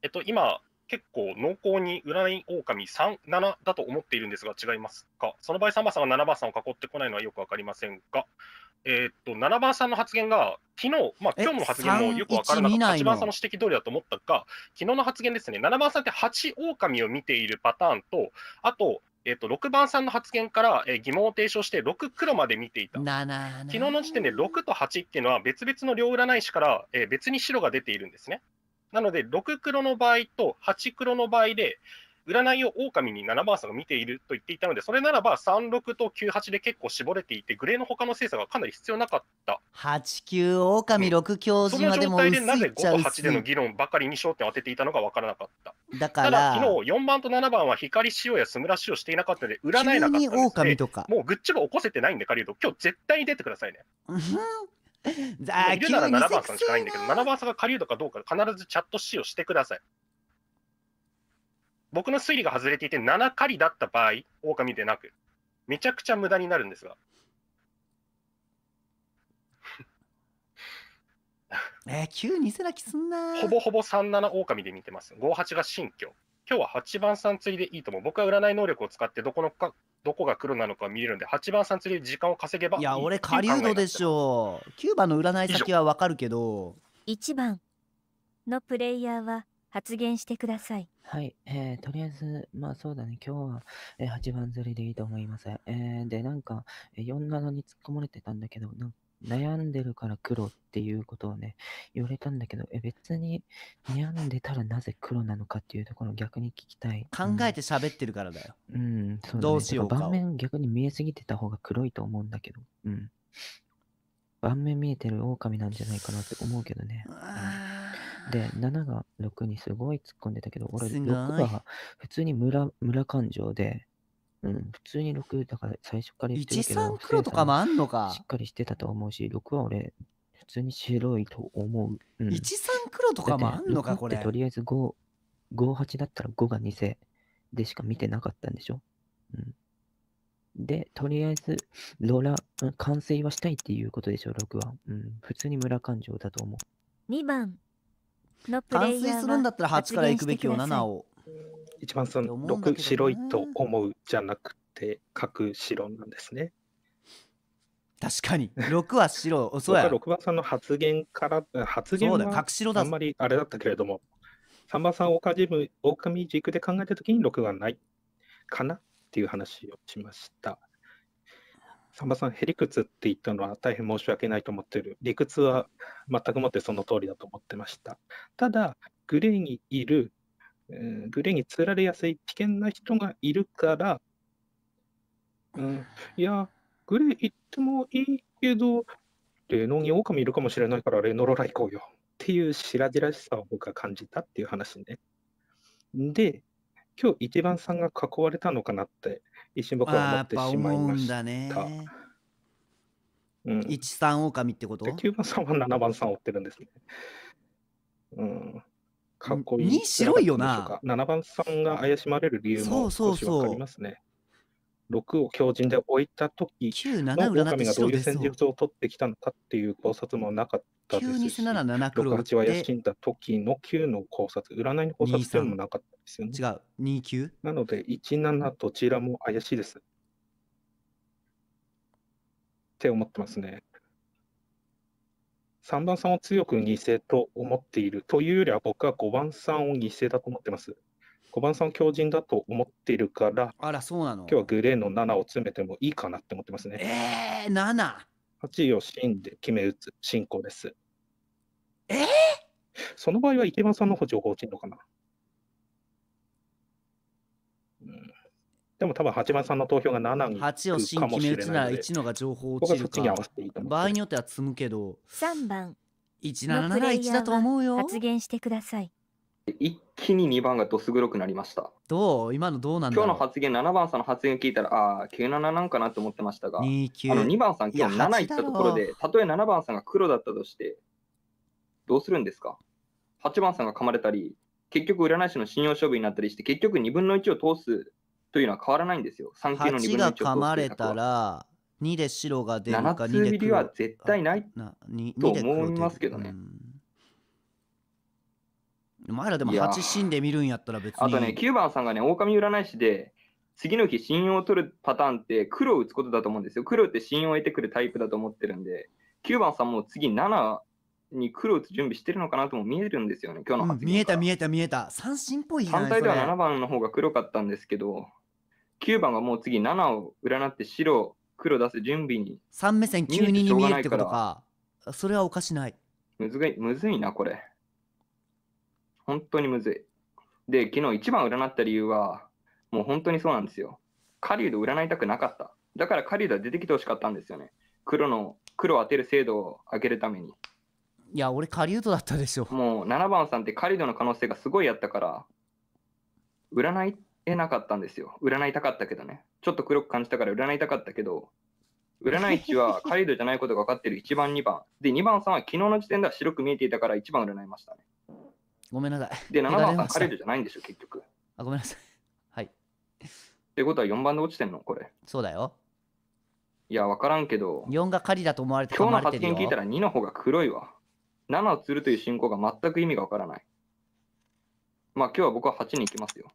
えっと、今、結構濃厚に占い狼三37だと思っているんですが違いますかその場合3番さんが7番さんを囲ってこないのはよく分かりませんが、えー、っと7番さんの発言が昨日、まあ今日の発言もよく分からなかった8番さんの指摘通りだと思ったが昨日の発言ですね7番さんって8狼を見ているパターンとあとえー、と6番さんの発言から、えー、疑問を提唱して6黒まで見ていた昨日の時点で6と8っていうのは別々の両占い師から、えー、別に白が出ているんですねなので、6黒の場合と8黒の場合で、占いを狼に7番さんが見ていると言っていたので、それならば36と98で結構絞れていて、グレーの他の精査がかなり必要なかった。89、狼6強人はでもいうその状態でなぜ5と8での議論ばかりに焦点を当てていたのか分からなかった。だから、ただ昨日4番と7番は光塩やスムラ塩していなかったので、占えなかったので、ね、狼とかもうグッチョが起こせてないんで、借りるうと、今日絶対に出てくださいね。言うなら7番さんしかないんだけど、7番さんが狩人かどうか、必ずチャット C をしてください。僕の推理が外れていて、7狩りだった場合、狼でなく、めちゃくちゃ無駄になるんですが。えー、急にせなきすんな。ほぼほぼ37狼で見てます。58が新居。今日は8番さん釣りでいいと思う。僕は占い能力を使ってどこのかどこが黒なのか見れるんで、8番さん釣りで時間を稼げばいや、俺、狩人でしょう。9番の占い先はわかるけど。1番のプレイヤーは発言してください。はい、えー、とりあえず、まあそうだね、今日は、えー、8番釣りでいいと思います。えー、で、なんか、えー、47に突っ込まれてたんだけど、なん悩んでるから黒っていうことをね、言われたんだけど、え、別に悩んでたらなぜ黒なのかっていうところを逆に聞きたい。考えて喋ってるからだよ。うん、そう、ね、どうしようか。盤面逆に見えすぎてた方が黒いと思うんだけど、うん。盤面見えてる狼なんじゃないかなって思うけどね。うん、で、7が6にすごい突っ込んでたけど、俺6が普通に村村感情で、うん、普通に6、だから最初から言ってるけど1、3黒とかもあんのか。しっかりしてたと思うし、6は俺、普通に白いと思う。うん、1、3黒とかもあんのか、これ。とりあえず5、5、8だったら5が偽でしか見てなかったんでしょ。うん、で、とりあえず、ロラ、完成はしたいっていうことでしょ、6は。うん、普通に村感情だと思う。2番。のプ完成するんだったら8から行くべきよ、7を。一番その6白いと思うじゃなくて角白なんですね。確かに6は白 そうや6番さんの発言から発言はあんまりあれだったけれども3番さんオカジム狼軸で考えた時に6がないかなっていう話をしました3番さんへりくつって言ったのは大変申し訳ないと思ってる理屈は全くもってその通りだと思ってましたただグレーにいるうん、グレーにつられやすい危険な人がいるから、うん、いや、グレー行ってもいいけど、レノに狼いるかもしれないから、レノロラ行こうよ。っていう白々しさを僕は感じたっていう話ね。で、今日一番さんが囲われたのかなって一瞬僕は思ってしまいました。ね、うん、1、3狼ってこと ?9 番さんは7番さん追ってるんですね。うん、かっこいい。に白いよな。7番さんが怪しまれる理由も少しかりますね。6を強靭で置いたときの狼がどういう戦術を取ってきたのかっていう考察もなかったですし、68は怪しんだときの9の考察、占いの考察っていうのもなかったですよね。違う、29? なので、17どちらも怪しいです。って思ってますね。3番さんを強く犠牲と思っているというよりは、僕は5番さんを犠牲だと思ってます。5番さんを強靭だと思っているから、あら、そうなの今日はグレーの7を詰めてもいいかなって思ってますね。えー、7! 8位を芯で決め打つ進行です。えー、その場合は池間さんの補助が落ちるのかなでも多分8番さんの投票が7に8を新規目打なら1のが情報落ちるか。場合によっては積むけど。3番。1 7が1だと思うよ。発言してください。一気に2番がどす黒くなりました。どう今のどうなんだ今日の発言、7番さんの発言聞いたら、ああ、97なんかなって思ってましたが、2あの2番さん、今日7いったところで、たとえ7番さんが黒だったとして、どうするんですか ?8 番さんが噛まれたり、結局占い師の信用勝負になったりして、結局2分の1を通すというのは変わらないんですよ。三級の二分のが1噛まれたら、2で白が出るか7 2でつ入りは絶対ないあなにと2で思いますけどねお前らでも八や死んでみるんやったら別にあとね、九番さんがね、狼占い師で、次の日、信用を取るパターンって、黒を打つことだと思うんですよ。黒って信用を得てくるタイプだと思ってるんで、九番さんも次、七に黒を打つ準備してるのかなとも見えるんですよね、今日のうん見えた見えた見えた三振っぽいじゃない反対では7番の方が黒かったんですけど、9番がもう次7を占って白黒出す準備に3目線急にに見えるってことかそれはおかしないむずいむずいなこれ本当にむずいで昨日1番占った理由はもう本当にそうなんですよ狩人占いたくなかっただから狩人は出てきてほしかったんですよね黒の黒を当てる精度を上げるためにいや俺狩人だったでしょもう7番さんって狩人の可能性がすごいやったから占いえなかったんですよ。占いたかったけどね。ちょっと黒く感じたから占いたかったけど、占い師はカリドじゃないことが分かってる1番、2番。で、2番さんは昨日の時点では白く見えていたから1番占いましたね。ごめんなさい。で、7番さんカリドじゃないんでしょ、結局。あ、ごめんなさい。はい。ってことは4番で落ちてんのこれ。そうだよ。いや、分からんけど。4が狩りだと思われて今日の発見聞いたら2の方が黒いわ。7を釣るという進行が全く意味が分からない。まあ今日は僕は8に行きますよ。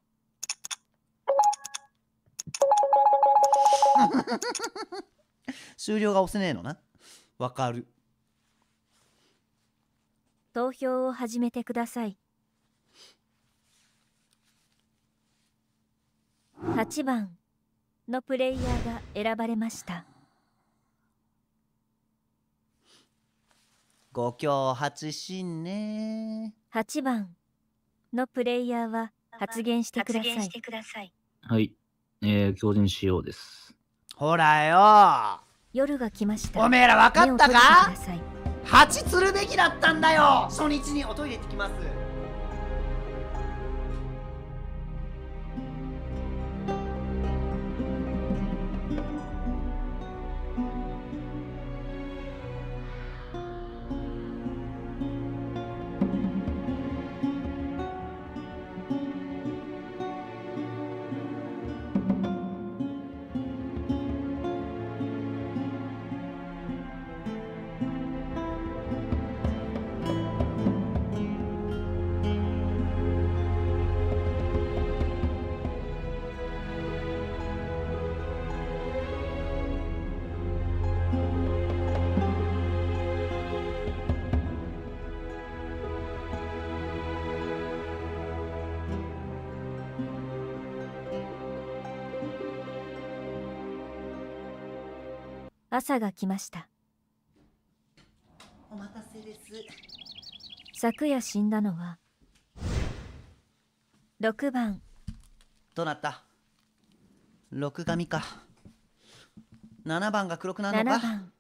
終了が押せねえのなわかる投票を始めてください8番のプレイヤーが選ばれましたご強発信ね8番のプレイヤーは発言してくださいはい、えー、強靭しようですほらよ夜が来ましたおめえら分かったか蜂釣るべきだったんだよ初日におトイレ行ってきます朝が来ましたお待たせです昨夜死んだのは六番どうなった六神か七番が黒くなるのか7番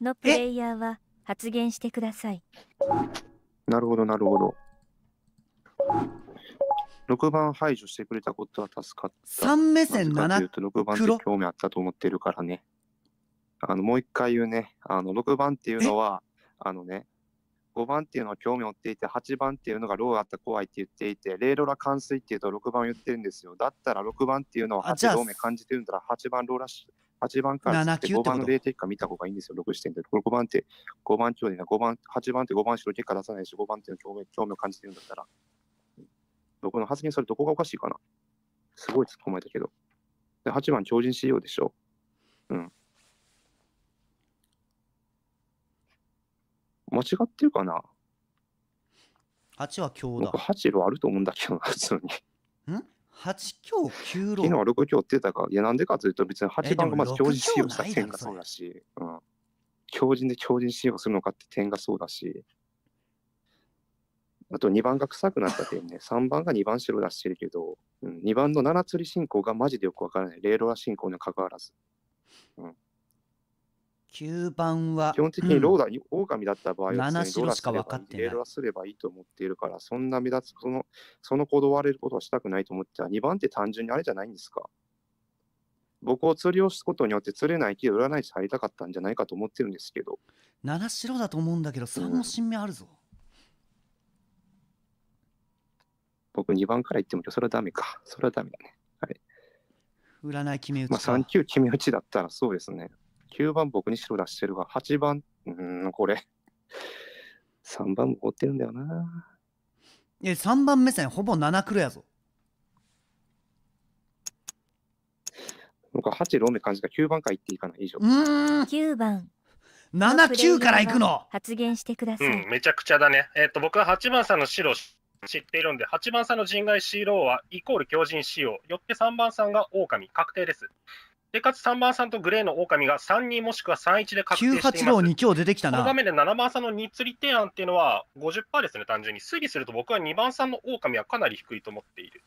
のプレイヤーは発言してくださいなるほどなるほど6番排除してくれたことは助かった3目線7黒興味あったと思ってるからねあのもう一回言うね、あの6番っていうのは、あのね、5番っていうのは興味を持っていて、8番っていうのがローあった怖いって言っていて、レイロラ冠水っていうと6番を言ってるんですよ。だったら6番っていうのは8同盟感じてるんだら8番ローラッシュ。8番から5番の0点か見た方がいいんですよ、6視点で。これ5番って、5番超でな、5番、8番って5番し結果出さないし、5番っていうの興味興味を感じてるんだったら。僕の発言それどこがおかしいかなすごい突っ込まれたけど。で8番超人仕様でしょ。うん。間違ってるかな8は強だ。僕8秒あると思うんだけどな、普通に。ん ?8 強9ロ昨日は6強って言ったか、いや、なんでかというと、別に8番がまず強靭使用した点がそうだし、うん、強靭で強靭使用するのかって点がそうだし、あと2番が臭くなった点ね、3 番が2番白出してるけど、うん、2番の七釣り進行がマジでよくわからない、レーロラ進行に関わらず。うん、9番は。基本的にローダー、うん、狼だった場合は、ね、白しか分かってない。レールすればいいと思っているから、そんな目立つ、その、その行動をれることはしたくないと思ってた。2番って単純にあれじゃないんですか僕を釣りをすことによって釣れない木を占い師入りたかったんじゃないかと思ってるんですけど。7白だと思うんだけど、3の新芽あるぞ。うん、僕2番から言っても、それはダメか。それはダメだね。はい。占い決め打ち。まあ3級決め打ちだったらそうですね。9番僕に白出してるが、8番、うん、これ、3番も持ってるんだよな。いや、3番目線、ほぼ7黒やぞ。んか8ローメ感じた9番から行っていいかな、以上。うん、9番。79から行くの発言してください、うん、めちゃくちゃだね。えっ、ー、と、僕は8番さんの白知っているんで、8番さんの人外白ローはイコール強人仕様、よって3番さんが狼、確定です。で、かつ3番さんとグレーの狼が3人もしくは3一で確定しています。9 8に今日出てきたな。この画面で7番さんの2釣り提案っていうのは50%ですね、単純に。推理すると僕は2番さんの狼はかなり低いと思っている。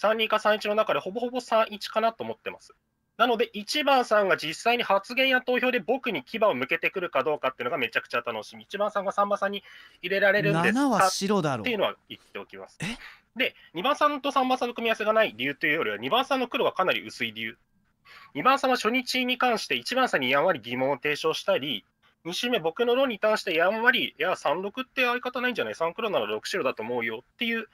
3人か3一の中でほぼほぼ3一かなと思ってます。なので、1番さんが実際に発言や投票で僕に牙を向けてくるかどうかっていうのがめちゃくちゃ楽しみ。1番さんが3番さんに入れられるんですかっていうのは言っておきます。で、2番さんと3番さんの組み合わせがない理由というよりは、2番さんの黒がかなり薄い理由2番さんは初日に関して1番さんにやんわり疑問を提唱したり、2週目、僕の論に対してやんわり、いや、36って相方ないんじゃない ?3 黒なら6白だと思うよっていう、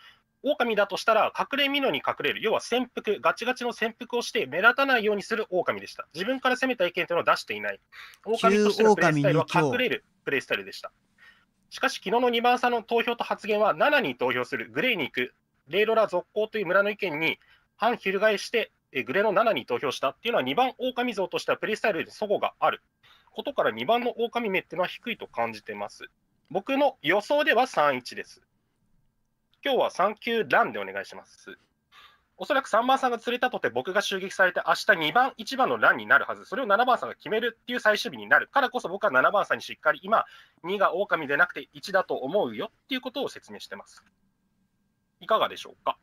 狼だとしたら、隠れみのに隠れる、要は潜伏、ガチガチの潜伏をして目立たないようにする狼でした。自分から攻めた意見というのは出していない。狼としてのプレイスタイルは隠れるプレイスタイルでした。しかし、昨日の2番さんの投票と発言は、7に投票する、グレーに行く、レイロラ続行という村の意見に反翻して、えグレの7に投票したっていうのは2番狼像としてはプレイスタイルで齟齬があることから2番の狼目っていうのは低いと感じてます。僕の予想では31です。今日は3級ランでお願いします。おそらく3番さんが釣れたとて僕が襲撃されて明日2番1番の欄になるはずそれを7番さんが決めるっていう最終日になるからこそ僕は7番さんにしっかり今2が狼でなくて1だと思うよっていうことを説明してますいかがでしょうか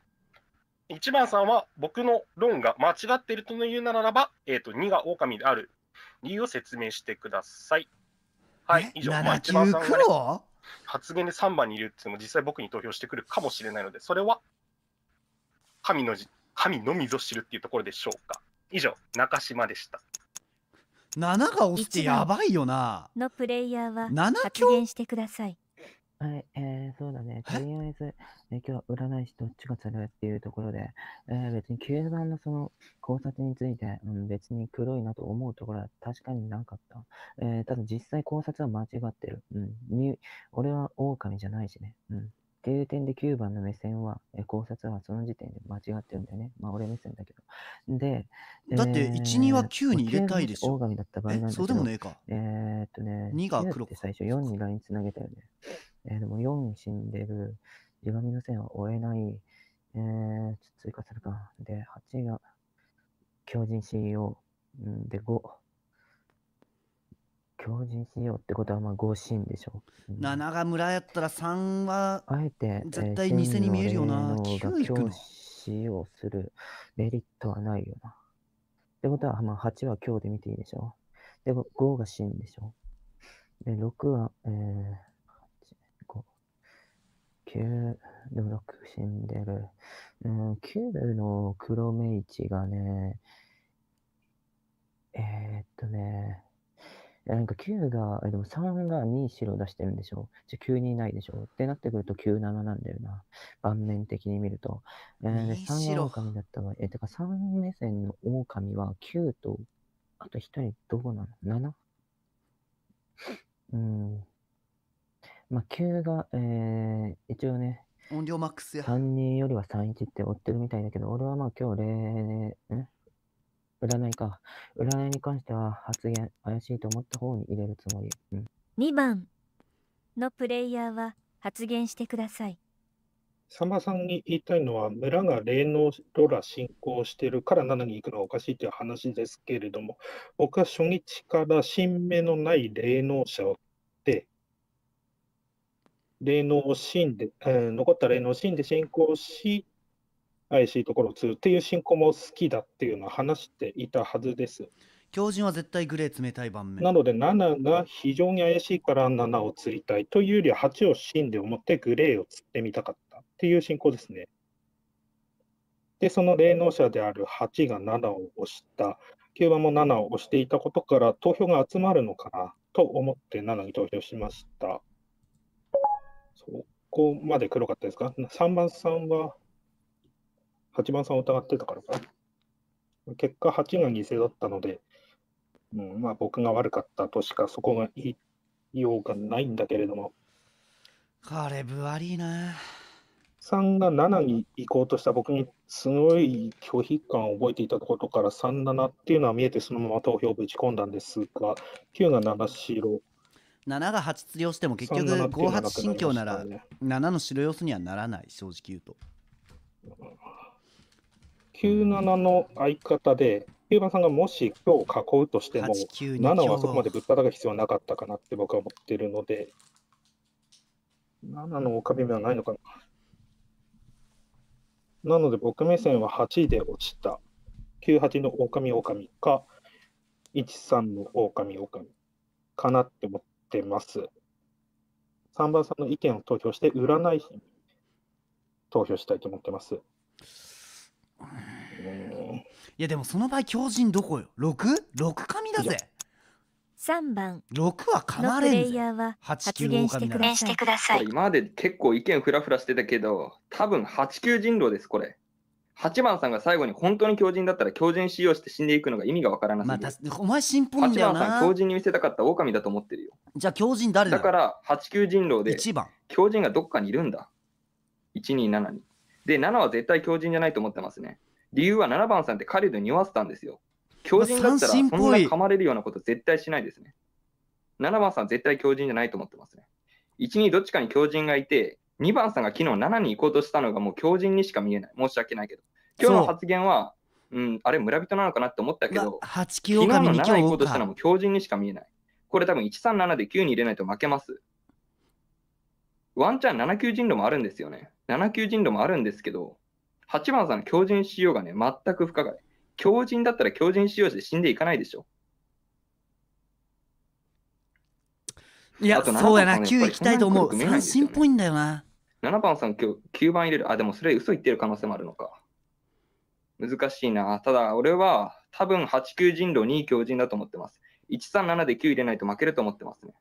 1番さんは僕の論が間違っているというならば、えーと、と2が狼である理由を説明してください。はい、以上、まあ、1番さんが、ね、発言で3番にいるっていうのも実際僕に投票してくるかもしれないので、それは神のじ神のみぞ知るっていうところでしょうか。以上、中島でした。7が押すってやばいよな。のプレイヤーは発言してください。はい、えー、そうだね。とりあえず、え今日は占い師どっちがつるっていうところで、えー、別に9番のその考察について、うん、別に黒いなと思うところは確かになかった。えー、ただ実際考察は間違ってる。うん、に俺は狼じゃないしね。うん、っていう点で9番の目線は、え考察はその時点で間違ってるんだよね。まあ俺目線だけど。で、だって1、2は9に入れたいでしょ。狼だった場合なんだけどそうでもねえか。えー、っとね、2が黒って最初4にライン繋げたよね。えー、でも4死んでる、地神の線は追えない、えー、追加するか。で、8が強靭 CEO。んで、5。強靭 CEO ってことはまあ5死んでしょ。うん、7が村やったら3は、あえて、絶対偽に見えるよな。9いくの。使用するメリットはないよな。ってことは、まあ、8は今日で見ていいでしょ。で、5が死んでしょ。で、6は、えー、9度6死んでる。うん、9の黒目市がね、えー、っとね、なんか9が、でも3が2白出してるんでしょ。じゃ急にないでしょ。ってなってくると97なんだよな。盤面的に見ると。えー、3狼だったわ。えー、てか3目線の狼は9と、あと1人どうなの ?7? うん。まあ、9が、えー、一応ね、音量マックスや。3人よりは31って追ってるみたいだけど、俺はまあ今日、例、ん占いか。占いに関しては発言怪しいと思った方に入れるつもり。うん、2番のプレイヤーは発言してください。さんまさんに言いたいのは、村が霊能ロラ進行してるから7に行くのはおかしいという話ですけれども、僕は初日から新芽のない霊能者をって、霊能を信で、うん、残った霊能を信で信仰し、怪しいところを通っていう信仰も好きだっていうのは話していたはずです。狂人は絶対グレー冷たい盤面。なので7が非常に怪しいから7を釣りたいというよりは8を芯で思ってグレーを釣ってみたかったっていう信仰ですね。で、その霊能者である8が7を押した、9番も7を押していたことから投票が集まるのかなと思って7に投票しました。ここまで黒かったですか ?3 番さんは8番さんを疑ってたからか結果8が偽だったので、うんまあ、僕が悪かったとしかそこが言いようがないんだけれども。これ分悪な。3が7に行こうとした僕にすごい拒否感を覚えていたことから37っていうのは見えてそのまま投票ぶち込んだんですが9が7白7が8釣りをしても結局5八神経なら7の白要素にはならない正直言うと97の相方で9番さんがもし今日囲うとしても7はそこまでぶっ叩く必要はなかったかなって僕は思ってるので7のおか目はないのかななので僕目線は8で落ちた98の狼狼か13の狼狼かなって思ってってます。3番さんの意見を投票して、占い師に投票したいと思ってます。いやでもその場合強人どこよ ?6?6 神だぜ3番6は噛まれんぜ8球してください今まで結構意見フラフラしてたけど多分8級人狼ですこれ8番さんが最後に本当に狂人だったら狂人使用して死んでいくのが意味がわからなますぎる。お前新本だよ番さん、狂人に見せたかった狼だと思ってるよ。じゃあ狂人誰だだから、8級人狼で、番。狂人がどっかにいるんだ。127に。で、7は絶対狂人じゃないと思ってますね。理由は7番さんって彼で匂わせたんですよ。狂人だったら、そんな噛まれるようなこと絶対しないですね。7番さん絶対狂人じゃないと思ってますね。1、2どっちかに狂人がいて、2番さんが昨日7に行こうとしたのがもう強靭にしか見えない。申し訳ないけど。今日の発言は、ううん、あれ村人なのかなって思ったけど、8キ昨日の7に行こうとしたのも強靭にしか見えない。これ多分137で9に入れないと負けます。ワンチャン7級人狼もあるんですよね。7級人狼もあるんですけど、8番さんの強靭しようがね、全く不可解。強靭だったら強靭しようして死んでいかないでしょ。いや、そうやな、9行きたいと思う。三振っぽいんだよな。7番さん、今日9番入れる。あ、でもそれ嘘言ってる可能性もあるのか。難しいな。ただ、俺は多分8、9人狼、2位強人だと思ってます。1、3、7で9入れないと負けると思ってますね。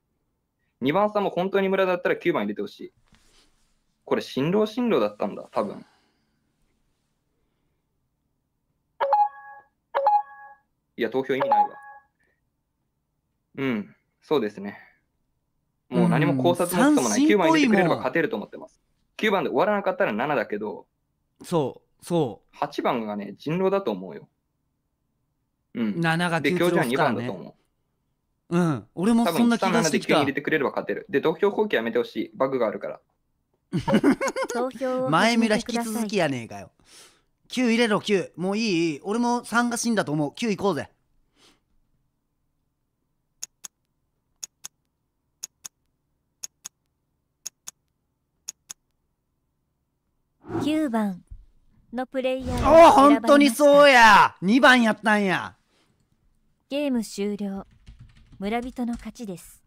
2番さんも本当に無駄だったら9番入れてほしい。これ、新郎新郎だったんだ、多分。いや、投票意味ないわ。うん、そうですね。もう何も考察もつ問もない。9番入れてくれれば勝てると思ってます。9番で終わらなかったら7だけど、そう、そう。8番がね、人狼だと思うよ。うん。7が人狼ね。で、教授2番だと思う。うん、俺もそんな気がしてきた。多入れれれてる。で、投票放棄やめてほしい。バグがあるから。前村引き続きやねえかよ。9入れろ、9。もういい俺も3が死んだと思う。9行こうぜ。九番のプレイヤーお本当にそうや二番やったんやゲーム終了村人の勝ちです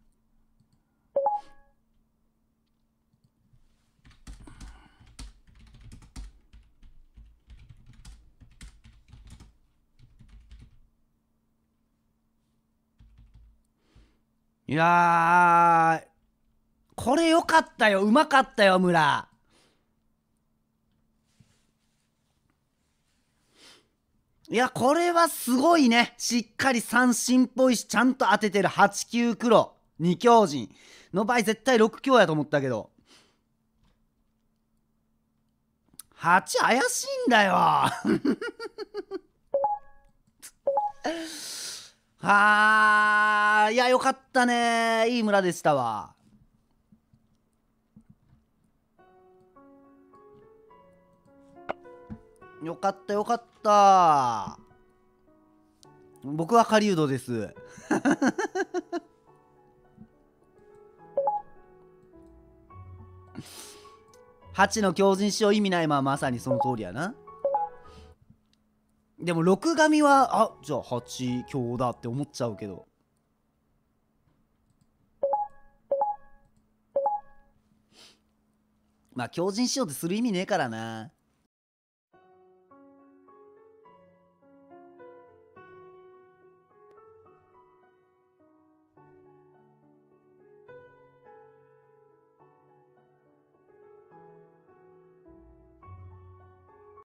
いやこれ良かったようまかったよ村いや、これはすごいね。しっかり三振っぽいし、ちゃんと当ててる8 9、黒、2強陣の場合、絶対6強やと思ったけど。8怪しいんだよ はあ、いや、よかったね。いい村でしたわ。よかったよかった。った僕は狩人です8 の強靭しよう意味ないまあまさにその通りやなでも6神はあじゃあ8強だって思っちゃうけどまあ強靭しようってする意味ねえからな